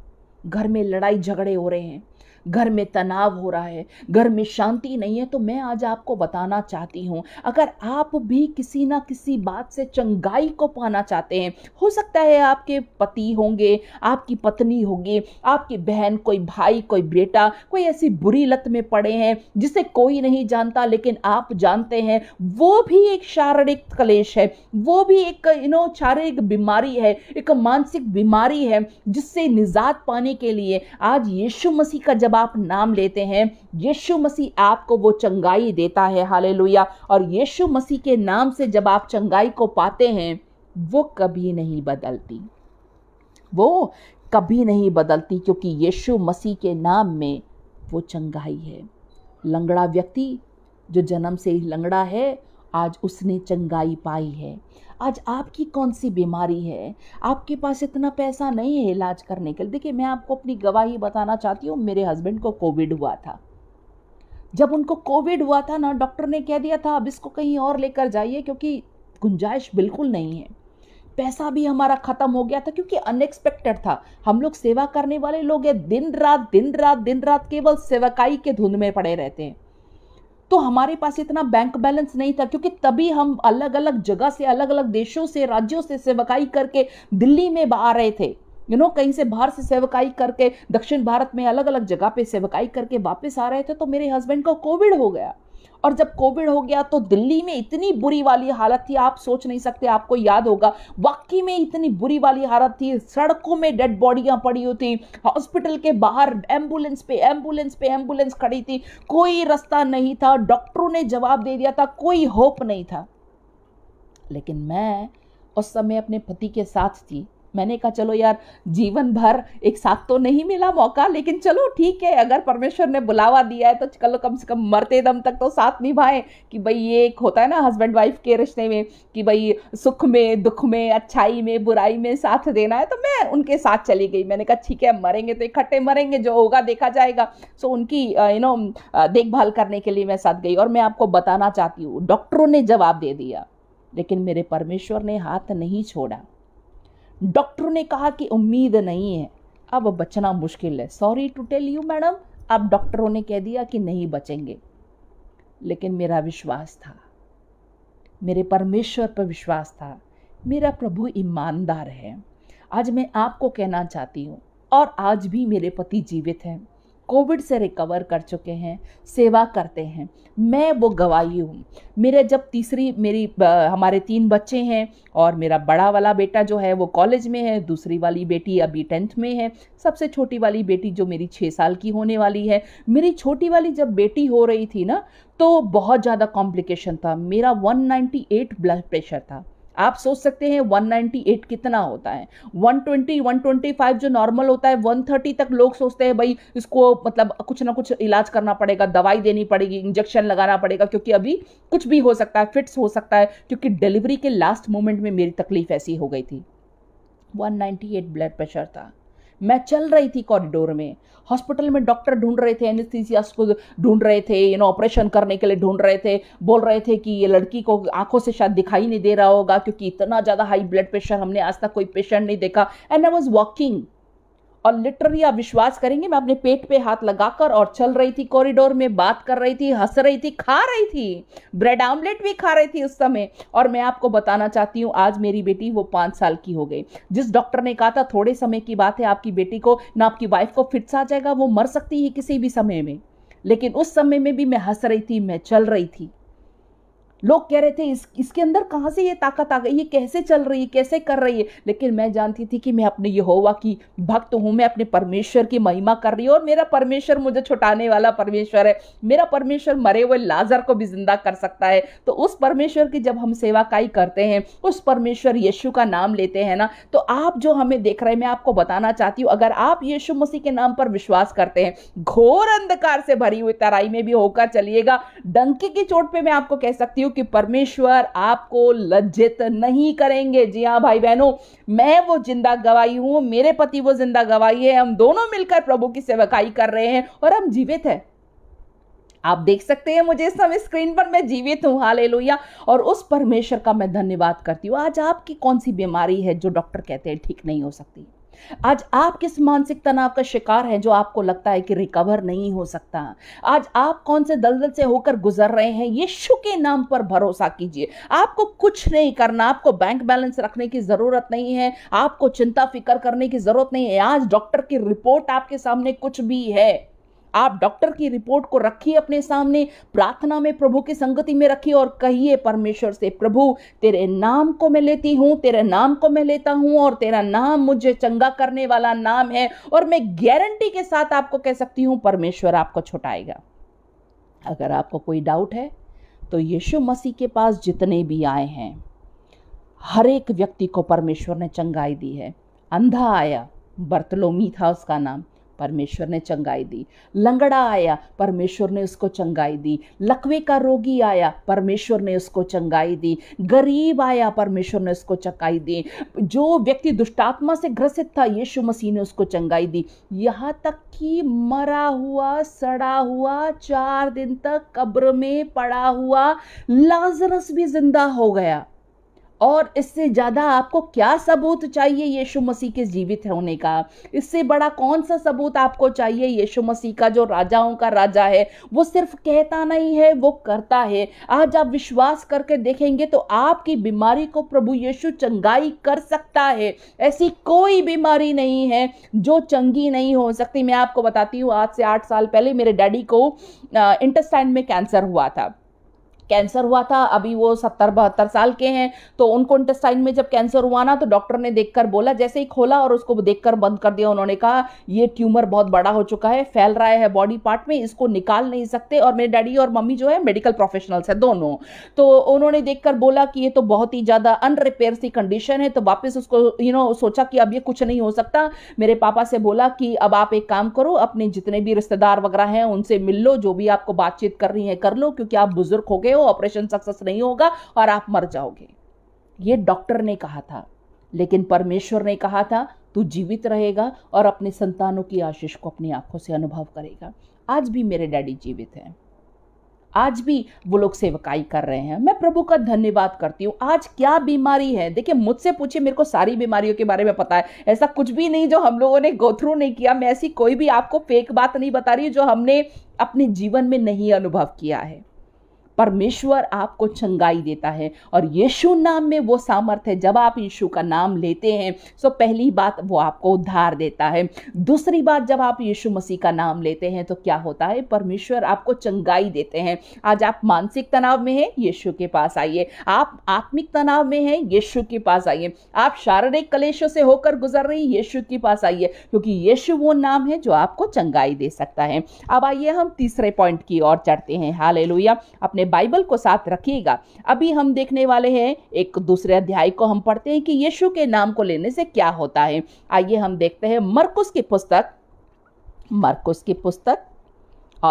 घर में लड़ाई झगड़े हो रहे हैं घर में तनाव हो रहा है घर में शांति नहीं है तो मैं आज आपको बताना चाहती हूँ अगर आप भी किसी ना किसी बात से चंगाई को पाना चाहते हैं हो सकता है आपके पति होंगे आपकी पत्नी होगी आपकी बहन कोई भाई कोई बेटा कोई ऐसी बुरी लत में पड़े हैं जिसे कोई नहीं जानता लेकिन आप जानते हैं वो भी एक शारीरिक कलेश है वो भी एक यू नो शारीरिक बीमारी है एक मानसिक बीमारी है जिससे निजात पाने के लिए आज यीशु मसीह का जब जब आप नाम लेते हैं यीशु मसीह आपको वो चंगाई देता है हाल और यीशु मसीह के नाम से जब आप चंगाई को पाते हैं वो कभी नहीं बदलती वो कभी नहीं बदलती क्योंकि यीशु मसीह के नाम में वो चंगाई है लंगड़ा व्यक्ति जो जन्म से ही लंगड़ा है आज उसने चंगाई पाई है आज आपकी कौन सी बीमारी है आपके पास इतना पैसा नहीं है इलाज करने के लिए देखिए मैं आपको अपनी गवाही बताना चाहती हूँ मेरे हस्बैंड को कोविड हुआ था जब उनको कोविड हुआ था ना डॉक्टर ने कह दिया था अब इसको कहीं और लेकर जाइए क्योंकि गुंजाइश बिल्कुल नहीं है पैसा भी हमारा ख़त्म हो गया था क्योंकि अनएक्सपेक्टेड था हम लोग सेवा करने वाले लोग हैं दिन रात दिन रात दिन रात केवल सेवकाई के धुंध में पड़े रहते हैं तो हमारे पास इतना बैंक बैलेंस नहीं था क्योंकि तभी हम अलग अलग जगह से अलग अलग देशों से राज्यों से सेवकाई करके दिल्ली में आ रहे थे यू नो कहीं से बाहर से सेवकाई करके दक्षिण भारत में अलग अलग जगह पे सेवकाई करके वापस आ रहे थे तो मेरे हस्बैंड को कोविड हो गया और जब कोविड हो गया तो दिल्ली में इतनी बुरी वाली हालत थी आप सोच नहीं सकते आपको याद होगा वाकई में इतनी बुरी वाली हालत थी सड़कों में डेड बॉडियां पड़ी हुई थी हॉस्पिटल के बाहर एम्बुलेंस पे एम्बुलेंस पे एम्बुलेंस खड़ी थी कोई रास्ता नहीं था डॉक्टरों ने जवाब दे दिया था कोई होप नहीं था लेकिन मैं उस समय अपने पति के साथ थी मैंने कहा चलो यार जीवन भर एक साथ तो नहीं मिला मौका लेकिन चलो ठीक है अगर परमेश्वर ने बुलावा दिया है तो चलो कम से कम मरते दम तक तो साथ निभाएं कि भाई ये एक होता है ना हस्बैंड वाइफ के रिश्ते में कि भाई सुख में दुख में अच्छाई में बुराई में साथ देना है तो मैं उनके साथ चली गई मैंने कहा ठीक है मरेंगे तो इकट्ठे मरेंगे जो होगा देखा जाएगा सो उनकी यू uh, नो uh, देखभाल करने के लिए मैं साथ गई और मैं आपको बताना चाहती हूँ डॉक्टरों ने जवाब दे दिया लेकिन मेरे परमेश्वर ने हाथ नहीं छोड़ा डॉक्टरों ने कहा कि उम्मीद नहीं है अब बचना मुश्किल है sorry to tell you madam अब डॉक्टरों ने कह दिया कि नहीं बचेंगे लेकिन मेरा विश्वास था मेरे परमेश्वर पर विश्वास था मेरा प्रभु ईमानदार है आज मैं आपको कहना चाहती हूँ और आज भी मेरे पति जीवित हैं कोविड से रिकवर कर चुके हैं सेवा करते हैं मैं वो गवाही हूँ मेरे जब तीसरी मेरी हमारे तीन बच्चे हैं और मेरा बड़ा वाला बेटा जो है वो कॉलेज में है दूसरी वाली बेटी अभी टेंथ में है सबसे छोटी वाली बेटी जो मेरी छः साल की होने वाली है मेरी छोटी वाली जब बेटी हो रही थी ना तो बहुत ज़्यादा कॉम्प्लिकेशन था मेरा 198 ब्लड प्रेशर था आप सोच सकते हैं 198 कितना होता है 120 125 जो नॉर्मल होता है 130 तक लोग सोचते हैं भाई इसको मतलब कुछ ना कुछ इलाज करना पड़ेगा दवाई देनी पड़ेगी इंजेक्शन लगाना पड़ेगा क्योंकि अभी कुछ भी हो सकता है फिट्स हो सकता है क्योंकि डिलीवरी के लास्ट मोमेंट में मेरी तकलीफ ऐसी हो गई थी 198 ब्लड प्रेशर था मैं चल रही थी कॉरिडोर में हॉस्पिटल में डॉक्टर ढूंढ रहे थे एनेस्थीसियास्ट को ढूंढ रहे थे यू नो ऑपरेशन करने के लिए ढूंढ रहे थे बोल रहे थे कि ये लड़की को आंखों से शायद दिखाई नहीं दे रहा होगा क्योंकि इतना ज़्यादा हाई ब्लड प्रेशर हमने आज तक कोई पेशेंट नहीं देखा एंड आई वॉज वॉकिंग और लिटरली आप विश्वास करेंगे मैं अपने पेट पे हाथ लगाकर और चल रही थी कॉरिडोर में बात कर रही थी हंस रही थी खा रही थी ब्रेड आमलेट भी खा रही थी उस समय और मैं आपको बताना चाहती हूँ आज मेरी बेटी वो पाँच साल की हो गई जिस डॉक्टर ने कहा था थोड़े समय की बात है आपकी बेटी को ना आपकी वाइफ को फिट सा जाएगा वो मर सकती है किसी भी समय में लेकिन उस समय में भी मैं हंस रही थी मैं चल रही थी लोग कह रहे थे इस इसके अंदर कहाँ से ये ताकत आ गई ये कैसे चल रही है कैसे कर रही है लेकिन मैं जानती थी कि मैं अपने यहोवा की भक्त हूँ मैं अपने परमेश्वर की महिमा कर रही हूँ और मेरा परमेश्वर मुझे छुटाने वाला परमेश्वर है मेरा परमेश्वर मरे हुए लाजर को भी जिंदा कर सकता है तो उस परमेश्वर की जब हम सेवाकाई करते हैं उस परमेश्वर यीशु का नाम लेते हैं ना तो आप जो हमें देख रहे हैं मैं आपको बताना चाहती हूँ अगर आप यीशु मसीह के नाम पर विश्वास करते हैं घोर अंधकार से भरी हुई तराई में भी होकर चलिएगा डंके की चोट पर मैं आपको कह सकती हूँ क्योंकि परमेश्वर आपको लज्जित नहीं करेंगे जी हाँ भाई बहनों मैं वो जिंदा गवाही हूँ मेरे पति वो जिंदा गवाही है हम दोनों मिलकर प्रभु की सेवकाई कर रहे हैं और हम जीवित हैं आप देख सकते हैं मुझे इस समय स्क्रीन पर मैं जीवित हूँ लोहिया और उस परमेश्वर का मैं धन्यवाद करती हूँ आज आपकी कौन सी बीमारी है जो डॉक्टर कहते हैं ठीक नहीं हो सकती आज आप किस मानसिक तनाव का शिकार हैं जो आपको लगता है कि रिकवर नहीं हो सकता आज आप कौन से दलदल से होकर गुजर रहे हैं यीशु के नाम पर भरोसा कीजिए आपको कुछ नहीं करना आपको बैंक बैलेंस रखने की ज़रूरत नहीं है आपको चिंता फिक्र करने की ज़रूरत नहीं है आज डॉक्टर की रिपोर्ट आपके सामने कुछ भी है आप डॉक्टर की रिपोर्ट को रखिए अपने सामने प्रार्थना में प्रभु की संगति में रखिए और कहिए परमेश्वर से प्रभु तेरे नाम को मैं लेती हूँ तेरे नाम को मैं लेता हूँ और तेरा नाम मुझे चंगा करने वाला नाम है और मैं गारंटी के साथ आपको कह सकती हूँ परमेश्वर आपको छुटाएगा अगर आपको कोई डाउट है तो यीशु मसीह के पास जितने भी आए हैं हर एक व्यक्ति को परमेश्वर ने चंगाई दी है अंधा आया बर्तलोमी था उसका नाम परमेश्वर ने चंगाई दी लंगड़ा आया परमेश्वर ने उसको चंगाई दी लकवे का रोगी आया परमेश्वर ने उसको चंगाई दी गरीब आया परमेश्वर ने उसको चंगाई दी जो व्यक्ति दुष्टात्मा से ग्रसित था यीशु मसीह ने उसको चंगाई दी यहाँ तक कि मरा हुआ सड़ा हुआ चार दिन तक कब्र में पड़ा हुआ लाजरस भी जिंदा हो गया और इससे ज़्यादा आपको क्या सबूत चाहिए यीशु मसीह के जीवित होने का इससे बड़ा कौन सा सबूत आपको चाहिए यीशु मसीह का जो राजाओं का राजा है वो सिर्फ कहता नहीं है वो करता है आज आप विश्वास करके देखेंगे तो आपकी बीमारी को प्रभु यीशु चंगाई कर सकता है ऐसी कोई बीमारी नहीं है जो चंगी नहीं हो सकती मैं आपको बताती हूँ आज से आठ साल पहले मेरे डैडी को इंटेस्टाइन में कैंसर हुआ था कैंसर हुआ था अभी वो सत्तर बहत्तर साल के हैं तो उनको इंटेस्टाइन में जब कैंसर हुआ ना तो डॉक्टर ने देख बोला जैसे ही खोला और उसको देख बंद कर दिया उन्होंने कहा ये ट्यूमर बहुत बड़ा हो चुका है फैल रहा है बॉडी पार्ट में इसको निकाल नहीं सकते और मेरे डैडी और मम्मी जो है मेडिकल प्रोफेशनल्स है दोनों तो उन्होंने देखकर बोला कि ये तो बहुत ही ज़्यादा अनरिपेयर सी कंडीशन है तो वापस उसको यू नो सोचा कि अब ये कुछ नहीं हो सकता मेरे पापा से बोला कि अब आप एक काम करो अपने जितने भी रिश्तेदार वगैरह हैं उनसे मिल लो जो भी आपको बातचीत कर रही है कर लो क्योंकि आप बुजुर्ग हो गए हो हो ऑपरेशन सक्सेस नहीं होगा और आप मर जाओगे ये डॉक्टर ने कहा था लेकिन परमेश्वर ने कहा था तू जीवित रहेगा और अपने संतानों की आशीष को अपनी आंखों से अनुभव करेगा आज भी मेरे डैडी जीवित हैं आज भी वो लोग सेवकाई कर रहे हैं मैं प्रभु का धन्यवाद करती हूँ आज क्या बीमारी है देखिए मुझसे पूछे मेरे को सारी बीमारियों के बारे में पता है ऐसा कुछ भी नहीं जो हम लोगों ने गोथ्रू नहीं किया मैं ऐसी कोई भी आपको फेक बात नहीं बता रही जो हमने अपने जीवन में नहीं अनुभव किया है परमेश्वर आपको चंगाई देता है और यीशु नाम में वो सामर्थ्य है जब आप यीशु का नाम लेते हैं सो पहली बात वो आपको उद्धार देता है दूसरी बात जब आप यीशु मसीह का नाम लेते हैं तो क्या होता है परमेश्वर आपको चंगाई देते हैं आज आप मानसिक तनाव में हैं यीशु के पास आइए आप आत्मिक तनाव में हैं यीशु के पास आइए आप शारीरिक कलेशों से होकर गुजर रही यीशु के पास आइए क्योंकि यीशु वो नाम है जो आपको चंगाई दे सकता है अब आइए हम तीसरे पॉइंट की ओर चढ़ते हैं हाल अपने अपने बाइबल को साथ रखिएगा अभी हम देखने वाले हैं एक दूसरे अध्याय को हम पढ़ते हैं कि यीशु के नाम को लेने से क्या होता है आइए हम देखते हैं मरकुस की पुस्तक मरकुस की पुस्तक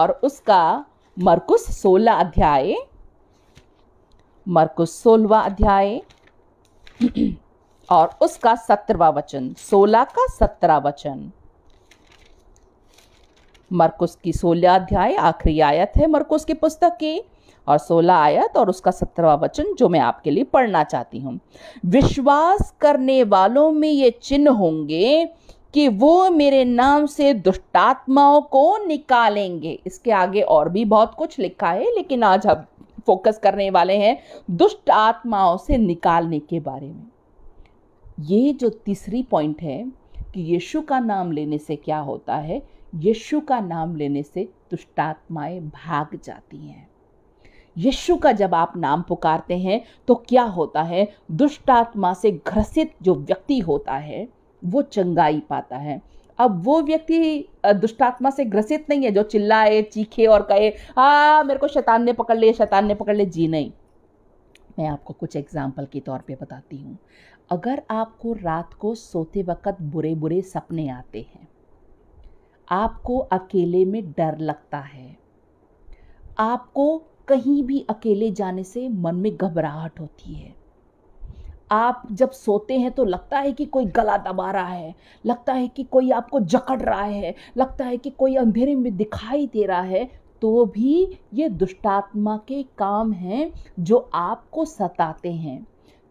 और उसका मरकुस सोलह अध्याय मरकुस सोलवा अध्याय और उसका सत्रवा वचन सोलह का सत्रह वचन मरकुस की सोलह अध्याय आखिरी आयत है मरकुस की पुस्तक की और सोलह आयत और उसका सत्रहवा वचन जो मैं आपके लिए पढ़ना चाहती हूँ विश्वास करने वालों में ये चिन्ह होंगे कि वो मेरे नाम से दुष्टात्माओं को निकालेंगे इसके आगे और भी बहुत कुछ लिखा है लेकिन आज हम फोकस करने वाले हैं दुष्ट आत्माओं से निकालने के बारे में ये जो तीसरी पॉइंट है कि यीशु का नाम लेने से क्या होता है यीशु का नाम लेने से दुष्टात्माएं भाग जाती हैं यीशु का जब आप नाम पुकारते हैं तो क्या होता है दुष्ट आत्मा से ग्रसित जो व्यक्ति होता है वो चंगाई पाता है अब वो व्यक्ति दुष्टात्मा से ग्रसित नहीं है जो चिल्लाए चीखे और कहे आ मेरे को शैतान ने पकड़ लिया शैतान ने पकड़ लिया जी नहीं मैं आपको कुछ एग्जाम्पल के तौर पे बताती हूँ अगर आपको रात को सोते वक्त बुरे बुरे सपने आते हैं आपको अकेले में डर लगता है आपको कहीं भी अकेले जाने से मन में घबराहट होती है आप जब सोते हैं तो लगता है कि कोई गला दबा रहा है लगता है कि कोई आपको जकड़ रहा है लगता है कि कोई अंधेरे में दिखाई दे रहा है तो भी ये दुष्टात्मा के काम हैं जो आपको सताते हैं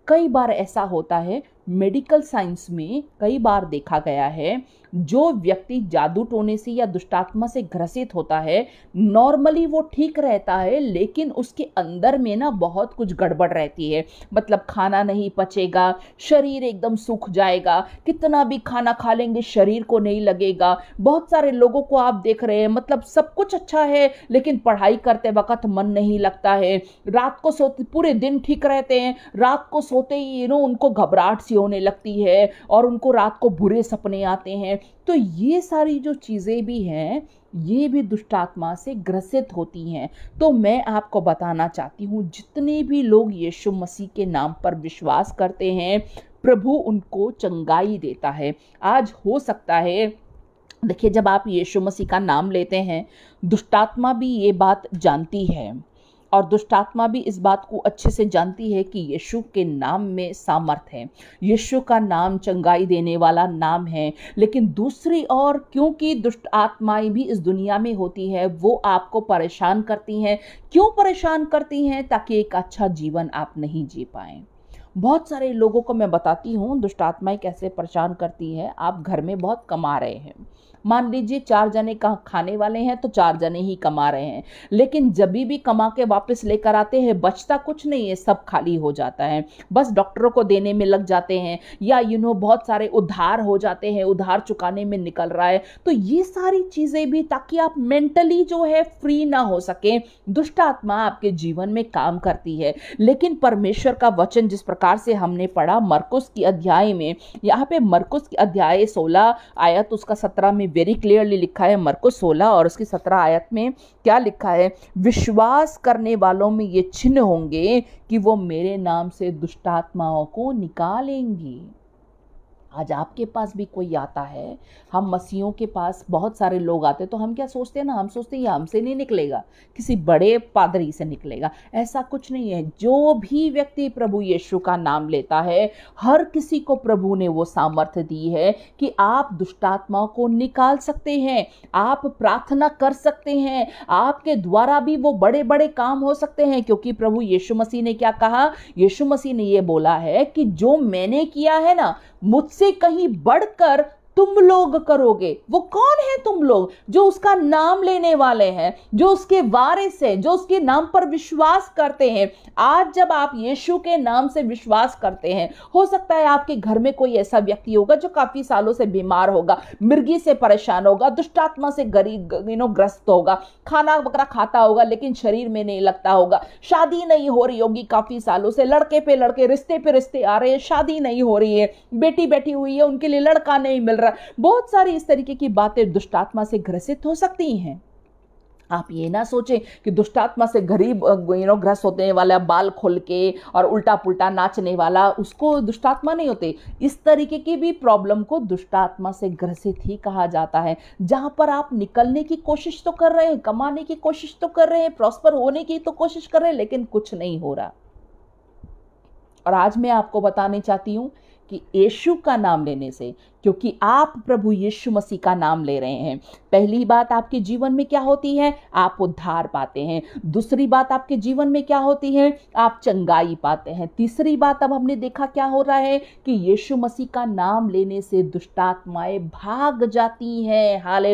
कई बार ऐसा होता है मेडिकल साइंस में कई बार देखा गया है जो व्यक्ति जादू टोने से या दुष्टात्मा से ग्रसित होता है नॉर्मली वो ठीक रहता है लेकिन उसके अंदर में ना बहुत कुछ गड़बड़ रहती है मतलब खाना नहीं पचेगा शरीर एकदम सूख जाएगा कितना भी खाना खा लेंगे शरीर को नहीं लगेगा बहुत सारे लोगों को आप देख रहे हैं मतलब सब कुछ अच्छा है लेकिन पढ़ाई करते वक्त मन नहीं लगता है रात को सोते पूरे दिन ठीक रहते हैं रात को सोते ही यू नो उनको घबराहट सी होने लगती है और उनको रात को बुरे सपने आते हैं तो ये सारी जो चीज़ें भी हैं ये भी दुष्टात्मा से ग्रसित होती हैं तो मैं आपको बताना चाहती हूँ जितने भी लोग यीशु मसीह के नाम पर विश्वास करते हैं प्रभु उनको चंगाई देता है आज हो सकता है देखिए जब आप यीशु मसीह का नाम लेते हैं दुष्टात्मा भी ये बात जानती है और दुष्टात्मा भी इस बात को अच्छे से जानती है कि यीशु के नाम में सामर्थ है यीशु का नाम चंगाई देने वाला नाम है लेकिन दूसरी ओर क्योंकि दुष्ट आत्माएं भी इस दुनिया में होती है वो आपको परेशान करती हैं क्यों परेशान करती हैं ताकि एक अच्छा जीवन आप नहीं जी पाएँ बहुत सारे लोगों को मैं बताती हूँ दुष्ट आत्माएं कैसे परेशान करती है आप घर में बहुत कमा रहे हैं मान लीजिए चार जने का खाने वाले हैं तो चार जने ही कमा रहे हैं लेकिन जब भी कमा के वापस लेकर आते हैं बचता कुछ नहीं है सब खाली हो जाता है बस डॉक्टरों को देने में लग जाते हैं या यू नो बहुत सारे उधार हो जाते हैं उधार चुकाने में निकल रहा है तो ये सारी चीज़ें भी ताकि आप मेंटली जो है फ्री ना हो सके दुष्ट आत्मा आपके जीवन में काम करती है लेकिन परमेश्वर का वचन जिस प्रकार से हमने पढ़ा मरकुस की अध्याय में यहाँ पे मरकुस की अध्याय सोलह आयत उसका सत्रह में वेरी क्लियरली लिखा है मरको सोलह और उसकी सत्रह आयत में क्या लिखा है विश्वास करने वालों में ये चिन्ह होंगे कि वो मेरे नाम से दुष्टात्माओं को निकालेंगी आज आपके पास भी कोई आता है हम मसीहों के पास बहुत सारे लोग आते हैं तो हम क्या सोचते हैं ना हम सोचते हैं ये हमसे नहीं निकलेगा किसी बड़े पादरी से निकलेगा ऐसा कुछ नहीं है जो भी व्यक्ति प्रभु यीशु का नाम लेता है हर किसी को प्रभु ने वो सामर्थ्य दी है कि आप दुष्टात्मा को निकाल सकते हैं आप प्रार्थना कर सकते हैं आपके द्वारा भी वो बड़े बड़े काम हो सकते हैं क्योंकि प्रभु यीशु मसीह ने क्या कहा यीशु मसीह ने ये बोला है कि जो मैंने किया है ना मुझसे इससे कहीं बढ़कर तुम लोग करोगे वो कौन है तुम लोग जो उसका नाम लेने वाले हैं जो उसके वारिस हैं जो उसके नाम पर विश्वास करते हैं आज जब आप यीशु के नाम से विश्वास करते हैं हो सकता है आपके घर में कोई ऐसा व्यक्ति होगा जो काफ़ी सालों से बीमार होगा मिर्गी से परेशान होगा दुष्टात्मा से गरीब ग्रस्त होगा खाना वगैरह खाता होगा लेकिन शरीर में नहीं लगता होगा शादी नहीं हो रही होगी काफ़ी सालों से लड़के पे लड़के रिश्ते पे रिश्ते आ रहे हैं शादी नहीं हो रही है बेटी बैठी हुई है उनके लिए लड़का नहीं मिल रहा है बहुत सारी इस तरीके की बातें दुष्टात्मा से ग्रसित हो सकती हैं आप ये ना सोचें कि दुष्टात्मा से गरीब यू नो ग्रस्त होने वाला बाल खोल के और उल्टा पुल्टा नाचने वाला उसको दुष्टात्मा नहीं होते इस तरीके की भी प्रॉब्लम को दुष्टात्मा से ग्रसित ही कहा जाता है जहाँ पर आप निकलने की कोशिश तो कर रहे हैं कमाने की कोशिश तो कर रहे हैं प्रॉस्पर होने की तो कोशिश कर रहे हैं लेकिन कुछ नहीं हो रहा और आज मैं आपको बताने चाहती हूँ कि यीशु का नाम लेने से क्योंकि आप प्रभु यीशु मसीह का नाम ले रहे हैं पहली बात आपके जीवन में क्या होती है आप उद्धार पाते हैं दूसरी बात आपके जीवन में क्या होती है आप चंगाई पाते हैं तीसरी बात अब हमने देखा क्या हो रहा है कि यीशु मसीह का नाम लेने से दुष्टात्माएं भाग जाती हैं हाले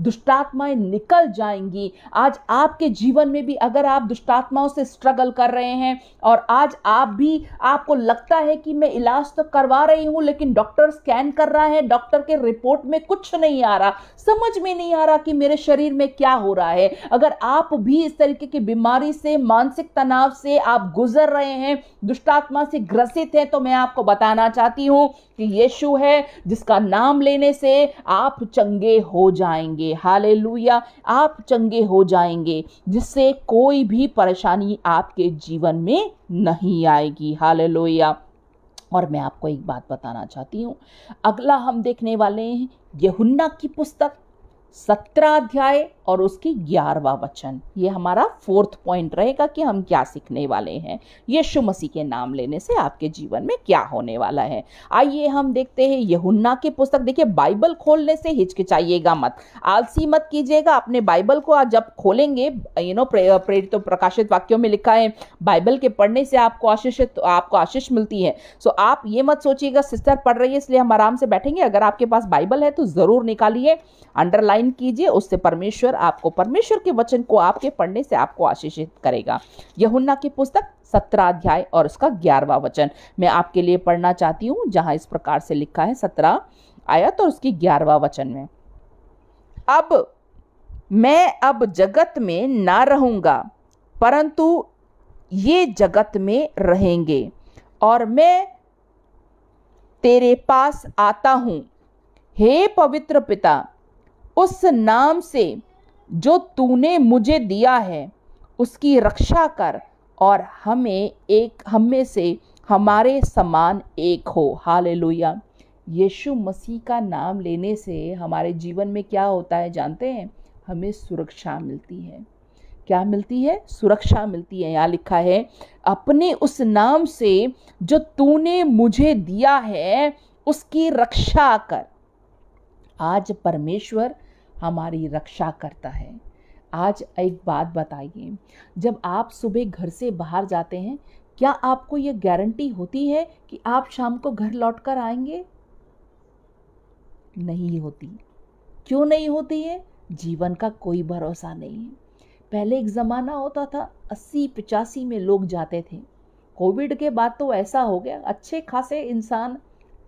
दुष्टात्माएं निकल जाएंगी आज आपके जीवन में भी अगर आप दुष्टात्माओं से स्ट्रगल कर रहे हैं और आज आप भी आपको लगता है कि मैं इलाज तो करवा रही हूँ लेकिन डॉक्टर स्कैन कर रहा है डॉक्टर के रिपोर्ट में कुछ नहीं आ रहा समझ में नहीं आ रहा कि मेरे शरीर में क्या हो रहा है अगर आप भी इस तरीके की बीमारी से मानसिक तनाव से आप गुजर रहे हैं दुष्टात्मा से ग्रसित हैं तो मैं आपको बताना चाहती हूँ कि यीशु है जिसका नाम लेने से आप चंगे हो जाएंगे जाएंगे हालेलुया आप चंगे हो जाएंगे जिससे कोई भी परेशानी आपके जीवन में नहीं आएगी लोया और मैं आपको एक बात बताना चाहती हूँ अगला हम देखने वाले हैं यहुन्ना की पुस्तक सत्रह अध्याय और उसकी ग्यारहवा वचन ये हमारा फोर्थ पॉइंट रहेगा कि हम क्या सीखने वाले हैं यीशु मसीह के नाम लेने से आपके जीवन में क्या होने वाला है आइए हम देखते हैं यहुन्ना की पुस्तक देखिए बाइबल खोलने से हिचकिचाइएगा मत आलसी मत कीजिएगा अपने बाइबल को आज जब खोलेंगे यू नो प्रेरित तो प्रकाशित वाक्यों में लिखा है बाइबल के पढ़ने से आपको आशीष आपको आशीष मिलती है सो आप ये मत सोचिएगा सिस्टर पढ़ रही है इसलिए हम आराम से बैठेंगे अगर आपके पास बाइबल है तो ज़रूर निकालिए अंडरलाइन कीजिए उससे परमेश्वर आपको परमेश्वर के वचन को आपके पढ़ने से आपको आशीषित करेगा यहुन्ना की पुस्तक सत्रह अध्याय और उसका ग्यारहवा वचन मैं आपके लिए पढ़ना चाहती हूँ जहाँ इस प्रकार से लिखा है सत्रह आयत और उसकी ग्यारहवा वचन में अब मैं अब जगत में ना रहूँगा परंतु ये जगत में रहेंगे और मैं तेरे पास आता हूँ हे पवित्र पिता उस नाम से जो तूने मुझे दिया है उसकी रक्षा कर और हमें एक हमें से हमारे समान एक हो हाल लोहिया यीशु मसीह का नाम लेने से हमारे जीवन में क्या होता है जानते हैं हमें सुरक्षा मिलती है क्या मिलती है सुरक्षा मिलती है यहाँ लिखा है अपने उस नाम से जो तूने मुझे दिया है उसकी रक्षा कर आज परमेश्वर हमारी रक्षा करता है आज एक बात बताइए जब आप सुबह घर से बाहर जाते हैं क्या आपको ये गारंटी होती है कि आप शाम को घर लौट कर आएंगे नहीं होती क्यों नहीं होती है जीवन का कोई भरोसा नहीं है पहले एक ज़माना होता था अस्सी पचासी में लोग जाते थे कोविड के बाद तो ऐसा हो गया अच्छे खासे इंसान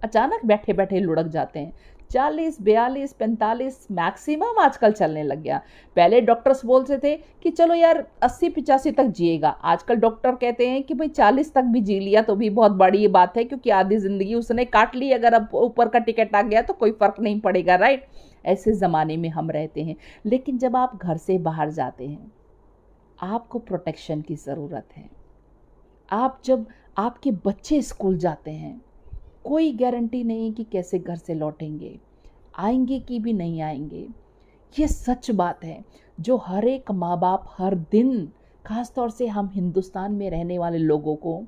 अचानक बैठे बैठे लुढ़क जाते हैं चालीस बयालीस पैंतालीस मैक्सिमम आजकल चलने लग गया पहले डॉक्टर्स बोलते थे कि चलो यार अस्सी पिचासी तक जिएगा आजकल डॉक्टर कहते हैं कि भाई चालीस तक भी जी लिया तो भी बहुत बड़ी बात है क्योंकि आधी ज़िंदगी उसने काट ली अगर अब ऊपर का टिकट आ गया तो कोई फ़र्क नहीं पड़ेगा राइट ऐसे ज़माने में हम रहते हैं लेकिन जब आप घर से बाहर जाते हैं आपको प्रोटेक्शन की ज़रूरत है आप जब आपके बच्चे स्कूल जाते हैं कोई गारंटी नहीं कि कैसे घर से लौटेंगे आएंगे कि भी नहीं आएंगे ये सच बात है जो हर एक माँ बाप हर दिन ख़ास तौर से हम हिंदुस्तान में रहने वाले लोगों को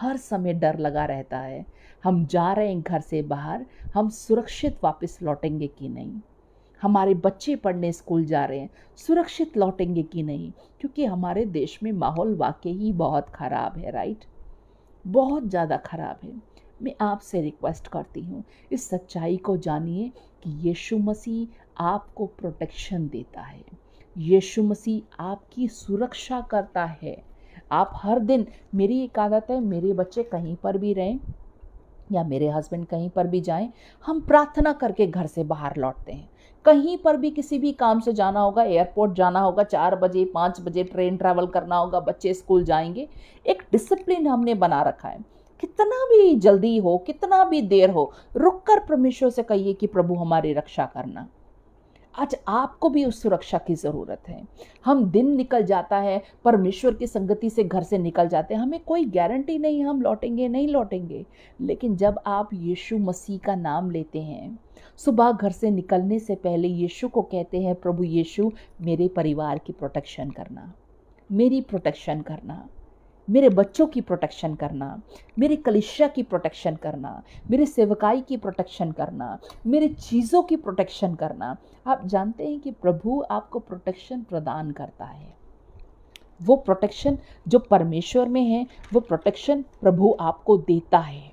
हर समय डर लगा रहता है हम जा रहे हैं घर से बाहर हम सुरक्षित वापस लौटेंगे कि नहीं हमारे बच्चे पढ़ने स्कूल जा रहे हैं सुरक्षित लौटेंगे कि नहीं क्योंकि हमारे देश में माहौल वाकई ही बहुत ख़राब है राइट बहुत ज़्यादा ख़राब है मैं आपसे रिक्वेस्ट करती हूँ इस सच्चाई को जानिए कि यीशु मसीह आपको प्रोटेक्शन देता है यीशु मसीह आपकी सुरक्षा करता है आप हर दिन मेरी एक आदत है मेरे बच्चे कहीं पर भी रहें या मेरे हस्बैंड कहीं पर भी जाएं हम प्रार्थना करके घर से बाहर लौटते हैं कहीं पर भी किसी भी काम से जाना होगा एयरपोर्ट जाना होगा चार बजे पाँच बजे ट्रेन ट्रैवल करना होगा बच्चे स्कूल जाएंगे एक डिसिप्लिन हमने बना रखा है कितना भी जल्दी हो कितना भी देर हो रुक कर परमेश्वर से कहिए कि प्रभु हमारी रक्षा करना आज आपको भी उस सुरक्षा की ज़रूरत है हम दिन निकल जाता है परमेश्वर की संगति से घर से निकल जाते हैं हमें कोई गारंटी नहीं हम लौटेंगे नहीं लौटेंगे लेकिन जब आप यीशु मसीह का नाम लेते हैं सुबह घर से निकलने से पहले यीशु को कहते हैं प्रभु यीशु मेरे परिवार की प्रोटेक्शन करना मेरी प्रोटेक्शन करना मेरे बच्चों की प्रोटेक्शन करना मेरे कलिशा की प्रोटेक्शन करना मेरे सेवकाई की प्रोटेक्शन करना मेरे चीज़ों की प्रोटेक्शन करना आप जानते हैं कि प्रभु आपको प्रोटेक्शन प्रदान करता है वो प्रोटेक्शन जो परमेश्वर में है वो प्रोटेक्शन प्रभु आपको देता है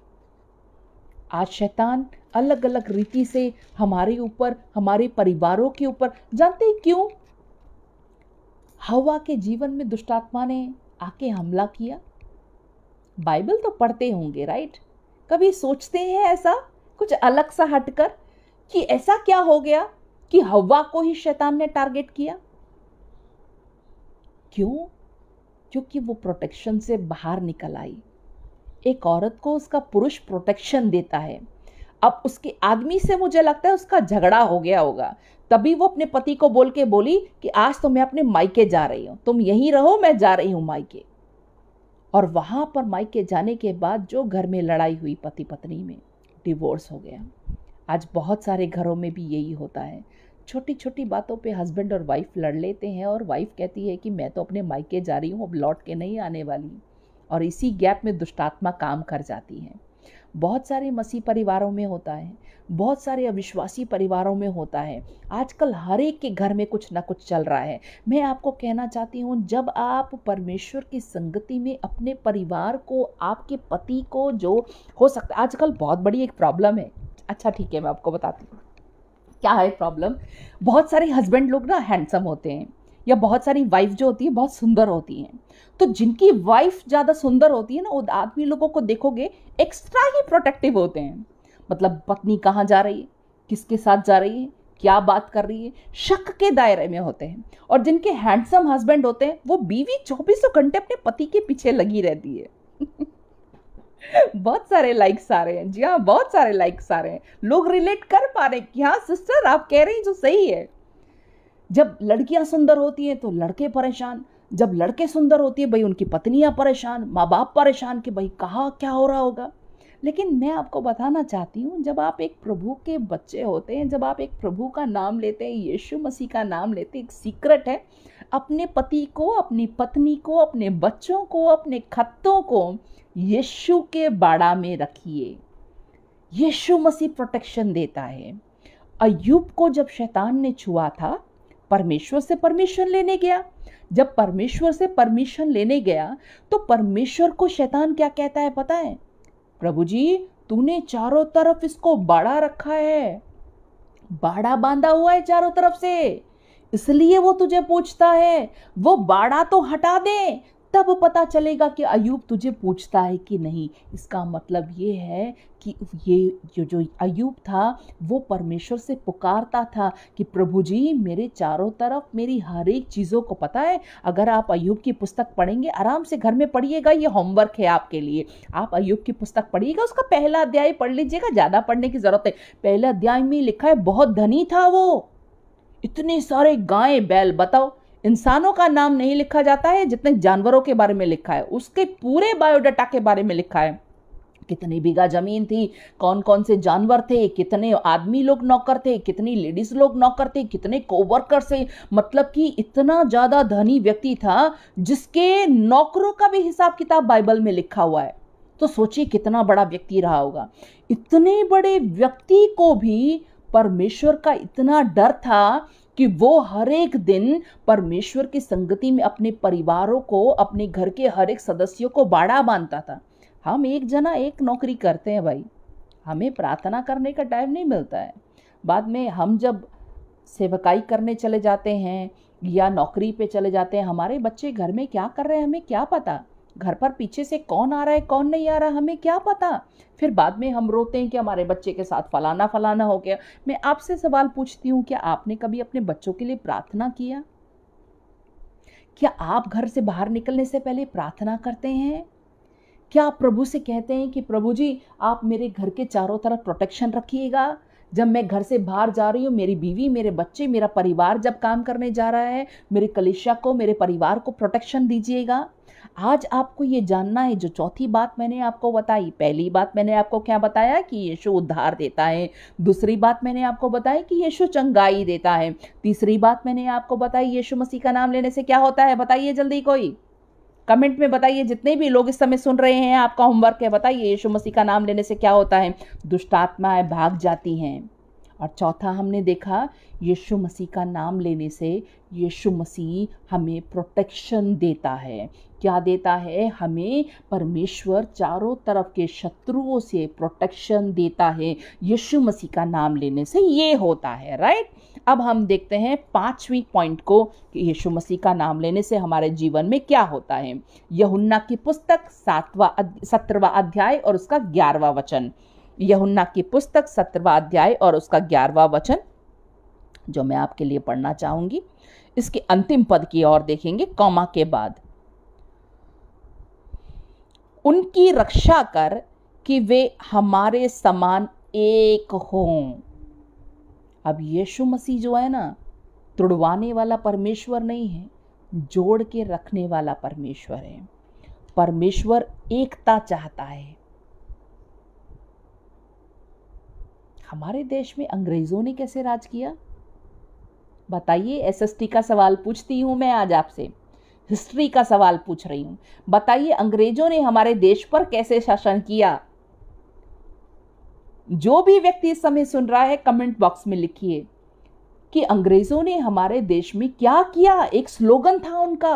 आज शैतान अलग अलग रीति से हमारे ऊपर हमारे परिवारों के ऊपर जानते क्यों हवा के जीवन में दुष्टात्मा ने आके हमला किया बाइबल तो पढ़ते होंगे राइट कभी सोचते हैं ऐसा कुछ अलग सा हटकर कि ऐसा क्या हो गया कि हवा को ही शैतान ने टारगेट किया क्यों क्योंकि वो प्रोटेक्शन से बाहर निकल आई एक औरत को उसका पुरुष प्रोटेक्शन देता है अब उसके आदमी से मुझे लगता है उसका झगड़ा हो गया होगा तभी वो अपने पति को बोल के बोली कि आज तो मैं अपने मायके जा रही हूँ तुम यहीं रहो मैं जा रही हूँ मायके और वहाँ पर मायके जाने के बाद जो घर में लड़ाई हुई पति पत्नी में डिवोर्स हो गया आज बहुत सारे घरों में भी यही होता है छोटी छोटी बातों पे हस्बैंड और वाइफ लड़ लेते हैं और वाइफ कहती है कि मैं तो अपने मायके जा रही हूँ अब लौट के नहीं आने वाली और इसी गैप में दुष्टात्मा काम कर जाती है बहुत सारे मसीह परिवारों में होता है बहुत सारे अविश्वासी परिवारों में होता है आजकल हर एक के घर में कुछ ना कुछ चल रहा है मैं आपको कहना चाहती हूँ जब आप परमेश्वर की संगति में अपने परिवार को आपके पति को जो हो सकता है आजकल बहुत बड़ी एक प्रॉब्लम है अच्छा ठीक है मैं आपको बताती हूँ क्या है प्रॉब्लम बहुत सारे हस्बैंड लोग ना हैंडसम होते हैं या बहुत सारी वाइफ जो होती है बहुत सुंदर होती हैं तो जिनकी वाइफ ज़्यादा सुंदर होती है ना वो आदमी लोगों को देखोगे एक्स्ट्रा ही प्रोटेक्टिव होते हैं मतलब पत्नी कहाँ जा रही है किसके साथ जा रही है क्या बात कर रही है शक के दायरे में होते हैं और जिनके हैंडसम हस्बैंड होते हैं वो बीवी चौबीसों घंटे अपने पति के पीछे लगी रहती है बहुत सारे लाइक्स आ रहे हैं जी हाँ बहुत सारे लाइक्स आ रहे हैं लोग रिलेट कर पा रहे हैं कि हाँ सिस्टर आप कह रही जो सही है जब लड़कियां सुंदर होती हैं तो लड़के परेशान जब लड़के सुंदर होती है भाई उनकी पत्नियां परेशान माँ बाप परेशान कि भाई कहाँ क्या हो रहा होगा लेकिन मैं आपको बताना चाहती हूँ जब आप एक प्रभु के बच्चे होते हैं जब आप एक प्रभु का नाम लेते हैं यीशु मसीह का नाम लेते हैं एक सीक्रेट है अपने पति को अपनी पत्नी को अपने बच्चों को अपने खत्तों को यीशु के बाड़ा में रखिए यीशु मसीह प्रोटेक्शन देता है अयुब को जब शैतान ने छुआ था परमेश्वर से परमिशन लेने गया जब परमेश्वर से परमिशन लेने गया तो परमेश्वर को शैतान क्या कहता है पता है प्रभु जी तूने चारों तरफ इसको बाड़ा रखा है बाड़ा बांधा हुआ है चारों तरफ से इसलिए वो तुझे पूछता है वो बाड़ा तो हटा दे तब पता चलेगा कि अयूब तुझे पूछता है कि नहीं इसका मतलब ये है कि ये जो जो अयूब था वो परमेश्वर से पुकारता था कि प्रभु जी मेरे चारों तरफ मेरी हर एक चीज़ों को पता है अगर आप अयूब की पुस्तक पढ़ेंगे आराम से घर में पढ़िएगा ये होमवर्क है आपके लिए आप अयूब की पुस्तक पढ़िएगा उसका पहला अध्याय पढ़ लीजिएगा ज़्यादा पढ़ने की ज़रूरत है पहला अध्याय में लिखा है बहुत धनी था वो इतने सारे गाय बैल बताओ इंसानों का नाम नहीं लिखा जाता है जितने जानवरों के बारे में लिखा है उसके पूरे बायोडाटा के बारे में लिखा है कितनी बीघा जमीन थी कौन कौन से जानवर थे कितने आदमी लोग नौकर थे कितनी लेडीज लोग नौकर थे कितने कोवर्कर से मतलब कि इतना ज़्यादा धनी व्यक्ति था जिसके नौकरों का भी हिसाब किताब बाइबल में लिखा हुआ है तो सोचिए कितना बड़ा व्यक्ति रहा होगा इतने बड़े व्यक्ति को भी परमेश्वर का इतना डर था कि वो हर एक दिन परमेश्वर की संगति में अपने परिवारों को अपने घर के हर एक सदस्यों को बाड़ा बांधता था हम एक जना एक नौकरी करते हैं भाई हमें प्रार्थना करने का टाइम नहीं मिलता है बाद में हम जब सेवकाई करने चले जाते हैं या नौकरी पे चले जाते हैं हमारे बच्चे घर में क्या कर रहे हैं हमें क्या पता घर पर पीछे से कौन आ रहा है कौन नहीं आ रहा हमें क्या पता फिर बाद में हम रोते हैं कि हमारे बच्चे के साथ फलाना फलाना हो गया मैं आपसे सवाल पूछती हूँ क्या आपने कभी अपने बच्चों के लिए प्रार्थना किया क्या आप घर से बाहर निकलने से पहले प्रार्थना करते हैं क्या आप प्रभु से कहते हैं कि प्रभु जी आप मेरे घर के चारों तरफ प्रोटेक्शन रखिएगा जब मैं घर से बाहर जा रही हूँ मेरी बीवी मेरे बच्चे मेरा परिवार जब काम करने जा रहा है मेरे कलिशा को मेरे परिवार को प्रोटेक्शन दीजिएगा आज आपको ये जानना है जो चौथी बात मैंने आपको बताई पहली बात मैंने आपको क्या बताया कि यीशु उद्धार देता है दूसरी बात मैंने आपको बताई कि यीशु चंगाई देता है तीसरी बात मैंने आपको बताई यीशु मसीह का नाम लेने से क्या होता है बताइए जल्दी कोई कमेंट में बताइए जितने भी लोग इस समय सुन रहे हैं आपका होमवर्क है बताइए यीशु मसीह का नाम लेने से क्या होता है दुष्ट आत्माएं भाग जाती हैं और चौथा हमने देखा यीशु मसीह का नाम लेने से यीशु मसीह हमें प्रोटेक्शन देता है क्या देता है हमें परमेश्वर चारों तरफ के शत्रुओं से प्रोटेक्शन देता है यीशु मसीह का नाम लेने से ये होता है राइट अब हम देखते हैं पांचवी पॉइंट को कि यीशु मसीह का नाम लेने से हमारे जीवन में क्या होता है यहुन्ना की पुस्तक सातवा सत्रवा अध्याय और उसका ग्यारहवा वचन यहुन्ना की पुस्तक सत्रवा अध्याय और उसका ग्यारहवा वचन जो मैं आपके लिए पढ़ना चाहूंगी इसके अंतिम पद की ओर देखेंगे कौमा के बाद उनकी रक्षा कर कि वे हमारे समान एक हों अब यीशु मसीह जो है ना तुड़वाने वाला परमेश्वर नहीं है जोड़ के रखने वाला परमेश्वर है परमेश्वर एकता चाहता है हमारे देश में अंग्रेज़ों ने कैसे राज किया बताइए एसएसटी का सवाल पूछती हूँ मैं आज आपसे हिस्ट्री का सवाल पूछ रही हूँ बताइए अंग्रेजों ने हमारे देश पर कैसे शासन किया जो भी व्यक्ति इस समय सुन रहा है कमेंट बॉक्स में लिखिए कि अंग्रेजों ने हमारे देश में क्या किया एक स्लोगन था उनका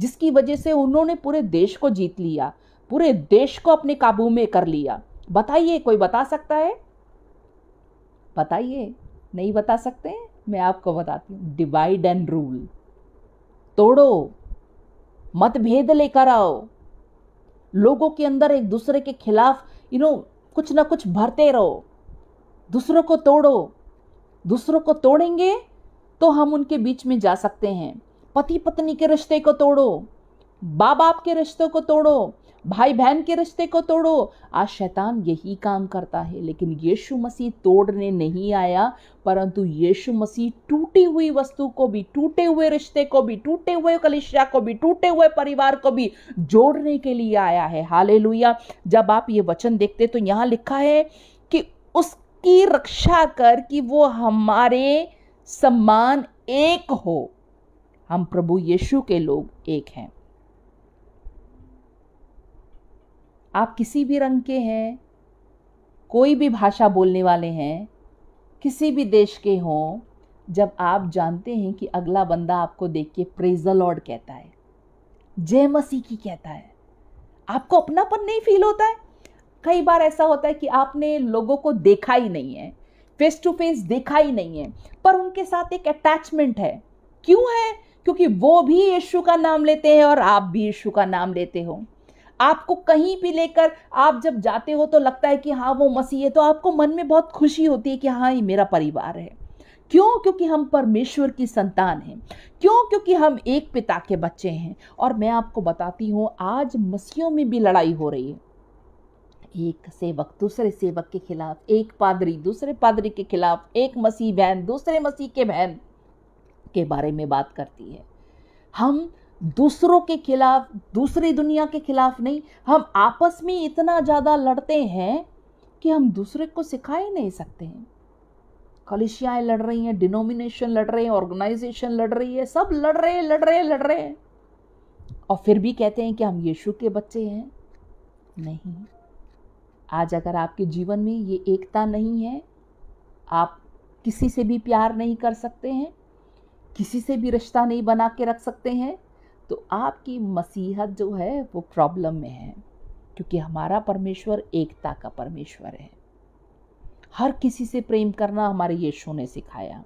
जिसकी वजह से उन्होंने पूरे देश को जीत लिया पूरे देश को अपने काबू में कर लिया बताइए कोई बता सकता है बताइए नहीं बता सकते मैं आपको बताती हूँ डिवाइड एंड रूल तोड़ो मतभेद लेकर आओ लोगों के अंदर एक दूसरे के खिलाफ यू नो कुछ ना कुछ भरते रहो दूसरों को तोड़ो दूसरों को तोड़ेंगे तो हम उनके बीच में जा सकते हैं पति पत्नी के रिश्ते को तोड़ो बाप बाप के रिश्तों को तोड़ो भाई बहन के रिश्ते को तोड़ो आज शैतान यही काम करता है लेकिन यीशु मसीह तोड़ने नहीं आया परंतु यीशु मसीह टूटी हुई वस्तु को भी टूटे हुए रिश्ते को भी टूटे हुए कलिशिया को भी टूटे हुए परिवार को भी जोड़ने के लिए आया है हाले जब आप ये वचन देखते तो यहाँ लिखा है कि उसकी रक्षा कर कि वो हमारे सम्मान एक हो हम प्रभु यीशु के लोग एक हैं आप किसी भी रंग के हैं कोई भी भाषा बोलने वाले हैं किसी भी देश के हों जब आप जानते हैं कि अगला बंदा आपको देख के प्रेज लॉर्ड कहता है जय मसीह की कहता है आपको अपनापन नहीं फील होता है कई बार ऐसा होता है कि आपने लोगों को देखा ही नहीं है फेस टू फेस देखा ही नहीं है पर उनके साथ एक अटैचमेंट है क्यों है क्योंकि वो भी यीशु का नाम लेते हैं और आप भी यीशु का नाम लेते हो आपको कहीं भी लेकर आप जब जाते हो तो लगता है कि हाँ वो मसीह है तो आपको मन में बहुत खुशी होती है कि हाँ ये मेरा परिवार है क्यों क्योंकि हम परमेश्वर की संतान हैं क्यों क्योंकि हम एक पिता के बच्चे हैं और मैं आपको बताती हूँ आज मसीहों में भी लड़ाई हो रही है एक सेवक दूसरे सेवक के खिलाफ एक पादरी दूसरे पादरी के खिलाफ एक मसीह बहन दूसरे मसीह के बहन के बारे में बात करती है हम दूसरों के खिलाफ दूसरी दुनिया के खिलाफ नहीं हम आपस में इतना ज़्यादा लड़ते हैं कि हम दूसरे को सिखा ही नहीं सकते हैं कलिशियाएँ लड़ रही हैं डिनोमिनेशन लड़ रहे हैं ऑर्गेनाइजेशन लड़ रही है सब लड़ रहे हैं लड़ रहे हैं लड़ रहे हैं और फिर भी कहते हैं कि हम यीशु के बच्चे हैं नहीं आज अगर आपके जीवन में ये एकता नहीं है आप किसी से भी प्यार नहीं कर सकते हैं किसी से भी रिश्ता नहीं बना के रख सकते हैं तो आपकी मसीहत जो है वो प्रॉब्लम में है क्योंकि हमारा परमेश्वर एकता का परमेश्वर है हर किसी से प्रेम करना हमारे यीशु ने सिखाया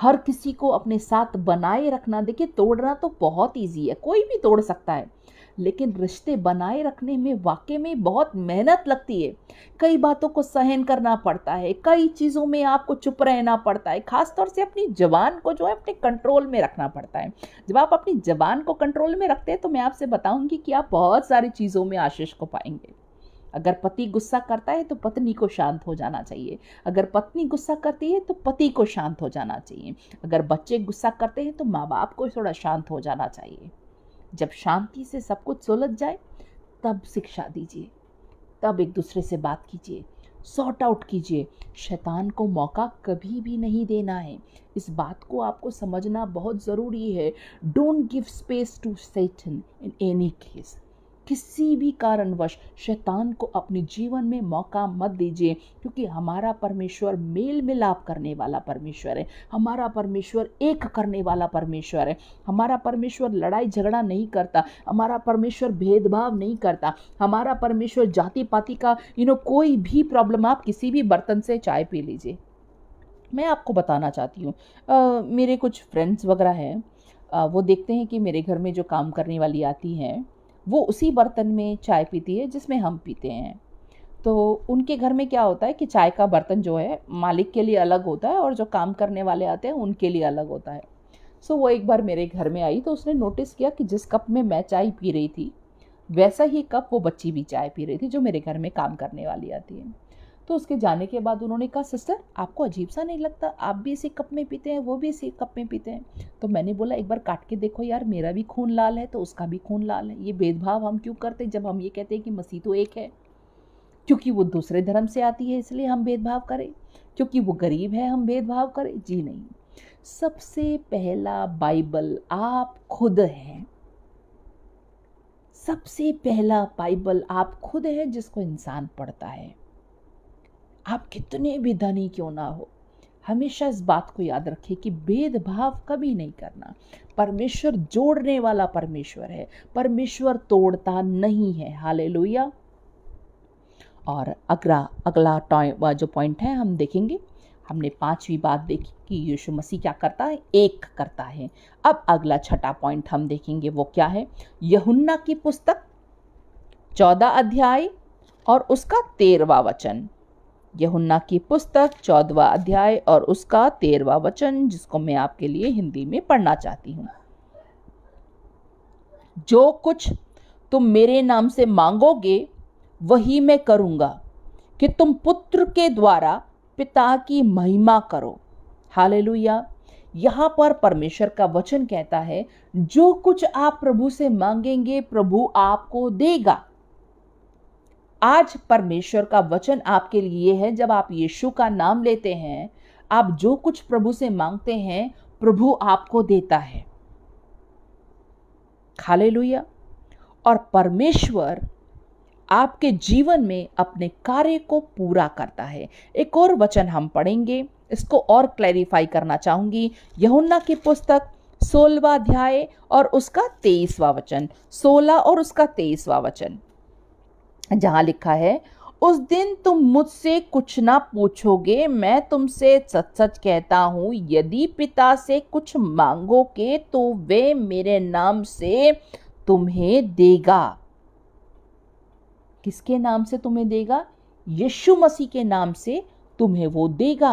हर किसी को अपने साथ बनाए रखना देखिए तोड़ना तो बहुत ईजी है कोई भी तोड़ सकता है लेकिन रिश्ते बनाए रखने में वाकई में बहुत मेहनत लगती है कई बातों को सहन करना पड़ता है कई चीज़ों में आपको चुप रहना पड़ता है ख़ासतौर से अपनी जबान को जो है अपने कंट्रोल में रखना पड़ता है जब आप अपनी जबान को कंट्रोल में रखते हैं तो मैं आपसे बताऊँगी कि आप बहुत सारी चीज़ों में आशीष को पाएंगे अगर पति गुस्सा करता है तो पत्नी को शांत हो जाना चाहिए अगर पत्नी गुस्सा करती है तो पति को शांत हो जाना चाहिए अगर बच्चे गुस्सा करते हैं तो माँ बाप को थोड़ा शांत हो जाना चाहिए जब शांति से सब कुछ सुलझ जाए तब शिक्षा दीजिए तब एक दूसरे से बात कीजिए सॉर्ट आउट कीजिए शैतान को मौका कभी भी नहीं देना है इस बात को आपको समझना बहुत ज़रूरी है don't give space to Satan in any case किसी भी कारणवश शैतान को अपने जीवन में मौका मत दीजिए क्योंकि हमारा परमेश्वर मेल मिलाप करने वाला परमेश्वर है हमारा परमेश्वर एक करने वाला परमेश्वर है हमारा परमेश्वर लड़ाई झगड़ा नहीं करता हमारा परमेश्वर भेदभाव नहीं करता हमारा परमेश्वर जाति पाति का यू नो कोई भी प्रॉब्लम आप किसी भी बर्तन से चाय पी लीजिए मैं आपको बताना चाहती हूँ मेरे कुछ फ्रेंड्स वगैरह हैं वो देखते हैं कि मेरे घर में जो काम करने वाली आती हैं वो उसी बर्तन में चाय पीती है जिसमें हम पीते हैं तो उनके घर में क्या होता है कि चाय का बर्तन जो है मालिक के लिए अलग होता है और जो काम करने वाले आते हैं उनके लिए अलग होता है सो वो एक बार मेरे घर में आई तो उसने नोटिस किया कि जिस कप में मैं चाय पी रही थी वैसा ही कप वो बच्ची भी चाय पी रही थी जो मेरे घर में काम करने वाली आती है तो उसके जाने के बाद उन्होंने कहा सिस्टर आपको अजीब सा नहीं लगता आप भी इसी कप में पीते हैं वो भी इसी कप में पीते हैं तो मैंने बोला एक बार काट के देखो यार मेरा भी खून लाल है तो उसका भी खून लाल है ये भेदभाव हम क्यों करते जब हम ये कहते हैं कि मसीह तो एक है क्योंकि वो दूसरे धर्म से आती है इसलिए हम भेदभाव करें क्योंकि वो गरीब है हम भेदभाव करें जी नहीं सबसे पहला बाइबल आप खुद हैं सबसे पहला बाइबल आप खुद हैं जिसको इंसान पढ़ता है आप कितने भी धनी क्यों ना हो हमेशा इस बात को याद रखें कि भेदभाव कभी नहीं करना परमेश्वर जोड़ने वाला परमेश्वर है परमेश्वर तोड़ता नहीं है हाले और अगला अगला जो पॉइंट है हम देखेंगे हमने पांचवी बात देखी कि यीशु मसीह क्या करता है एक करता है अब अगला छठा पॉइंट हम देखेंगे वो क्या है यहुन्ना की पुस्तक चौदह अध्याय और उसका तेरवा वचन यहुन्ना की पुस्तक चौदवा अध्याय और उसका तेरवा वचन जिसको मैं आपके लिए हिंदी में पढ़ना चाहती हूँ जो कुछ तुम मेरे नाम से मांगोगे वही मैं करूँगा कि तुम पुत्र के द्वारा पिता की महिमा करो हाल लुया यहाँ पर परमेश्वर का वचन कहता है जो कुछ आप प्रभु से मांगेंगे प्रभु आपको देगा आज परमेश्वर का वचन आपके लिए है जब आप यीशु का नाम लेते हैं आप जो कुछ प्रभु से मांगते हैं प्रभु आपको देता है खाले लुया और परमेश्वर आपके जीवन में अपने कार्य को पूरा करता है एक और वचन हम पढ़ेंगे इसको और क्लैरिफाई करना चाहूंगी यहुन्ना की पुस्तक सोलवा अध्याय और उसका तेईसवा वचन सोलह और उसका तेईसवा वचन जहाँ लिखा है उस दिन तुम मुझसे कुछ ना पूछोगे मैं तुमसे सच सच कहता हूँ यदि पिता से कुछ मांगोगे तो वे मेरे नाम से तुम्हें देगा किसके नाम से तुम्हें देगा यीशु मसीह के नाम से तुम्हें वो देगा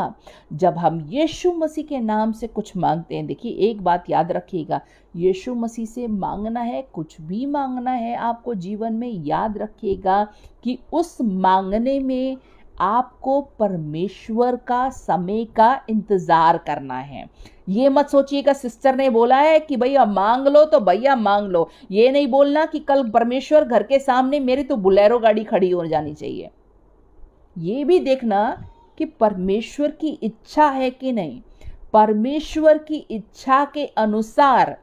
जब हम यीशु मसीह के नाम से कुछ मांगते हैं देखिए एक बात याद रखिएगा यीशु मसीह से मांगना है कुछ भी मांगना है आपको जीवन में याद रखिएगा कि उस मांगने में आपको परमेश्वर का समय का इंतज़ार करना है ये मत सोचिएगा सिस्टर ने बोला है कि भैया मांग लो तो भैया मांग लो ये नहीं बोलना कि कल परमेश्वर घर के सामने मेरी तो बुलेरो गाड़ी खड़ी हो जानी चाहिए ये भी देखना कि परमेश्वर की इच्छा है कि नहीं परमेश्वर की इच्छा के अनुसार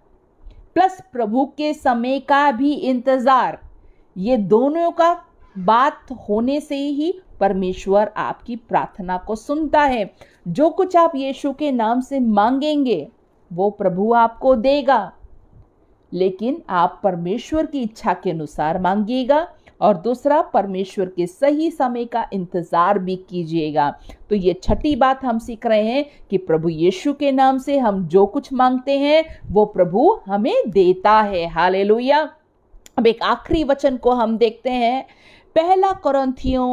प्लस प्रभु के समय का भी इंतजार ये दोनों का बात होने से ही परमेश्वर आपकी प्रार्थना को सुनता है जो कुछ आप यीशु के नाम से मांगेंगे वो प्रभु आपको देगा लेकिन आप परमेश्वर की इच्छा के अनुसार मांगिएगा और दूसरा परमेश्वर के सही समय का इंतज़ार भी कीजिएगा तो ये छठी बात हम सीख रहे हैं कि प्रभु यीशु के नाम से हम जो कुछ मांगते हैं वो प्रभु हमें देता है हाल अब एक आखिरी वचन को हम देखते हैं पहला क्रंथियों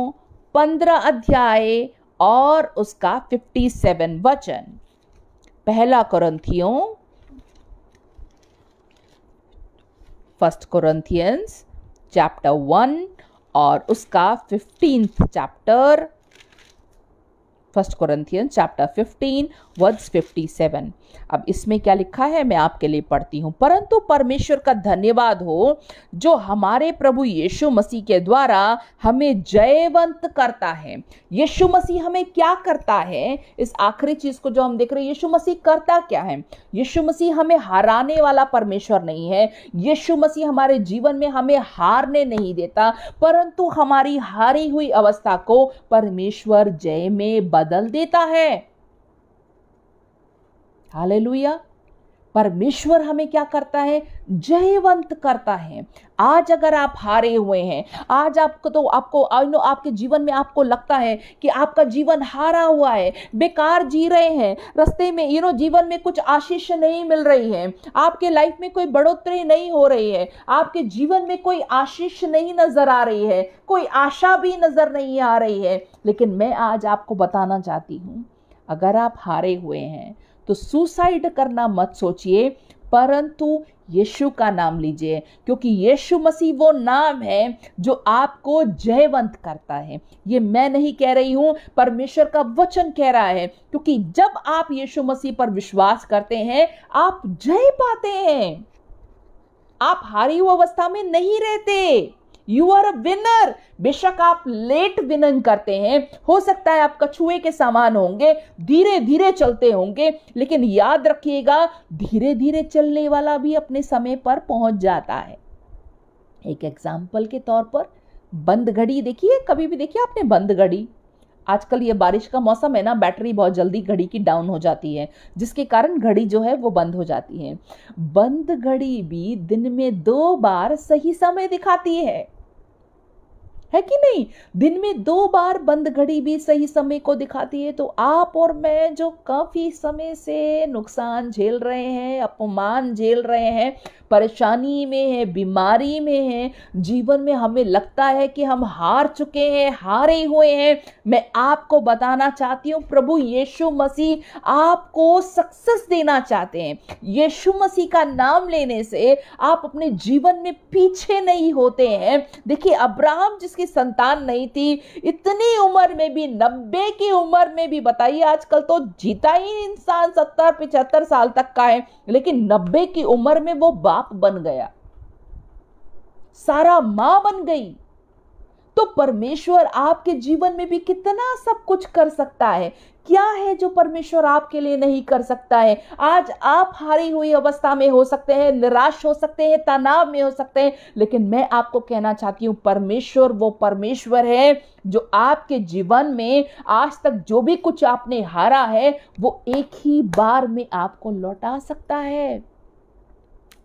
पंद्रह अध्याय और उसका फिफ्टी सेवन वचन पहला क्रंथियों फर्स्ट क्रंथियंस चैप्टर वन और उसका fifteenth chapter first Corinthian chapter fifteen words fifty seven अब इसमें क्या लिखा है मैं आपके लिए पढ़ती हूँ परंतु परमेश्वर का धन्यवाद हो जो हमारे प्रभु यीशु मसीह के द्वारा हमें जयवंत करता है यीशु मसीह हमें क्या करता है इस आखिरी चीज को जो हम देख रहे हैं यीशु मसीह करता क्या है यीशु मसीह हमें हराने वाला परमेश्वर नहीं है यीशु मसीह हमारे जीवन में हमें हारने नहीं देता परंतु हमारी हारी हुई अवस्था को परमेश्वर जय में बदल देता है हालेलुया परमेश्वर हमें क्या करता है जयवंत करता है आज अगर आप हारे हुए हैं आज आपको तो आपको आई नो आपके जीवन में आपको लगता है कि आपका जीवन हारा हुआ है बेकार जी रहे हैं रास्ते में यू नो जीवन में कुछ आशीष नहीं मिल रही है आपके लाइफ में कोई बढ़ोतरी नहीं हो रही है आपके जीवन में कोई आशीष नहीं नज़र आ रही है कोई आशा भी नज़र नहीं आ रही है लेकिन मैं आज आपको बताना चाहती हूँ अगर आप हारे हुए हैं तो सुसाइड करना मत सोचिए परंतु यीशु का नाम लीजिए क्योंकि यीशु मसीह वो नाम है जो आपको जयवंत करता है ये मैं नहीं कह रही हूँ परमेश्वर का वचन कह रहा है क्योंकि जब आप यीशु मसीह पर विश्वास करते हैं आप जय पाते हैं आप हारी हुई अवस्था में नहीं रहते यू आर अ विनर बेशक आप लेट विनिंग करते हैं हो सकता है आप कछुए के सामान होंगे धीरे धीरे चलते होंगे लेकिन याद रखिएगा धीरे धीरे चलने वाला भी अपने समय पर पहुंच जाता है एक एग्जाम्पल के तौर पर बंद घड़ी देखिए कभी भी देखिए आपने बंद घड़ी आजकल ये बारिश का मौसम है ना बैटरी बहुत जल्दी घड़ी की डाउन हो जाती है जिसके कारण घड़ी जो है वो बंद हो जाती है बंद घड़ी भी दिन में दो बार सही समय दिखाती है है कि नहीं दिन में दो बार बंद घड़ी भी सही समय को दिखाती है तो आप और मैं जो काफ़ी समय से नुकसान झेल रहे हैं अपमान झेल रहे हैं परेशानी में है बीमारी में है जीवन में हमें लगता है कि हम हार चुके हैं हारे हुए हैं मैं आपको बताना चाहती हूँ प्रभु यीशु मसीह आपको सक्सेस देना चाहते हैं यीशु मसीह का नाम लेने से आप अपने जीवन में पीछे नहीं होते हैं देखिए अब्राहम जिसकी संतान नहीं थी इतनी उम्र में भी नब्बे की उम्र में भी बताइए आजकल तो जीता ही इंसान सत्तर पिचहत्तर साल तक का है लेकिन नब्बे की उम्र में वो बाप बाप बन गया सारा मां बन गई तो परमेश्वर आपके जीवन में भी कितना सब कुछ कर सकता है क्या है जो परमेश्वर आपके लिए नहीं कर सकता है आज आप हारी हुई अवस्था में हो सकते हैं निराश हो सकते हैं तनाव में हो सकते हैं लेकिन मैं आपको कहना चाहती हूँ परमेश्वर वो परमेश्वर है जो आपके जीवन में आज तक जो भी कुछ आपने हारा है वो एक ही बार में आपको लौटा सकता है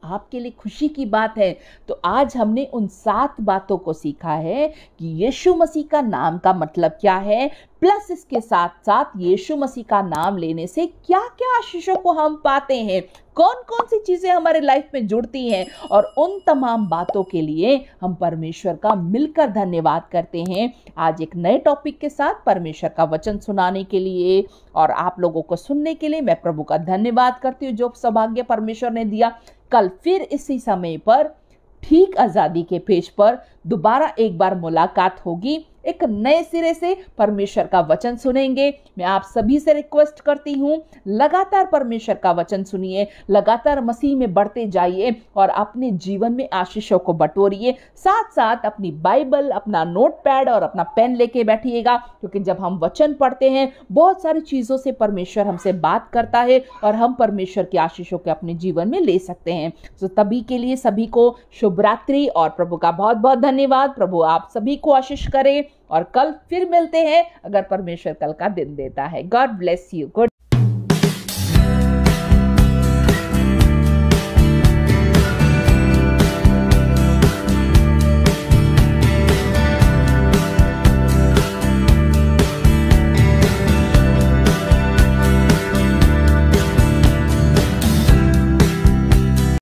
आपके लिए खुशी की बात है तो आज हमने उन सात बातों को सीखा है कि यीशु मसीह का नाम का मतलब क्या है प्लस इसके साथ साथ यीशु मसीह का नाम लेने से क्या क्या आशीषों को हम पाते हैं कौन कौन सी चीज़ें हमारे लाइफ में जुड़ती हैं और उन तमाम बातों के लिए हम परमेश्वर का मिलकर धन्यवाद करते हैं आज एक नए टॉपिक के साथ परमेश्वर का वचन सुनाने के लिए और आप लोगों को सुनने के लिए मैं प्रभु का धन्यवाद करती हूँ जो सौभाग्य परमेश्वर ने दिया कल फिर इसी समय पर ठीक आज़ादी के पेज पर दोबारा एक बार मुलाकात होगी एक नए सिरे से परमेश्वर का वचन सुनेंगे मैं आप सभी से रिक्वेस्ट करती हूँ लगातार परमेश्वर का वचन सुनिए लगातार मसीह में बढ़ते जाइए और अपने जीवन में आशीषों को बटोरिए साथ साथ अपनी बाइबल अपना नोट पैड और अपना पेन लेके बैठिएगा क्योंकि जब हम वचन पढ़ते हैं बहुत सारी चीज़ों से परमेश्वर हमसे बात करता है और हम परमेश्वर की आशीषों के अपने जीवन में ले सकते हैं तो तभी के लिए सभी को शुभरात्रि और प्रभु का बहुत बहुत धन्यवाद प्रभु आप सभी को आशीष करें और कल फिर मिलते हैं अगर परमेश्वर कल का दिन देता है गॉड ब्लेस यू गुड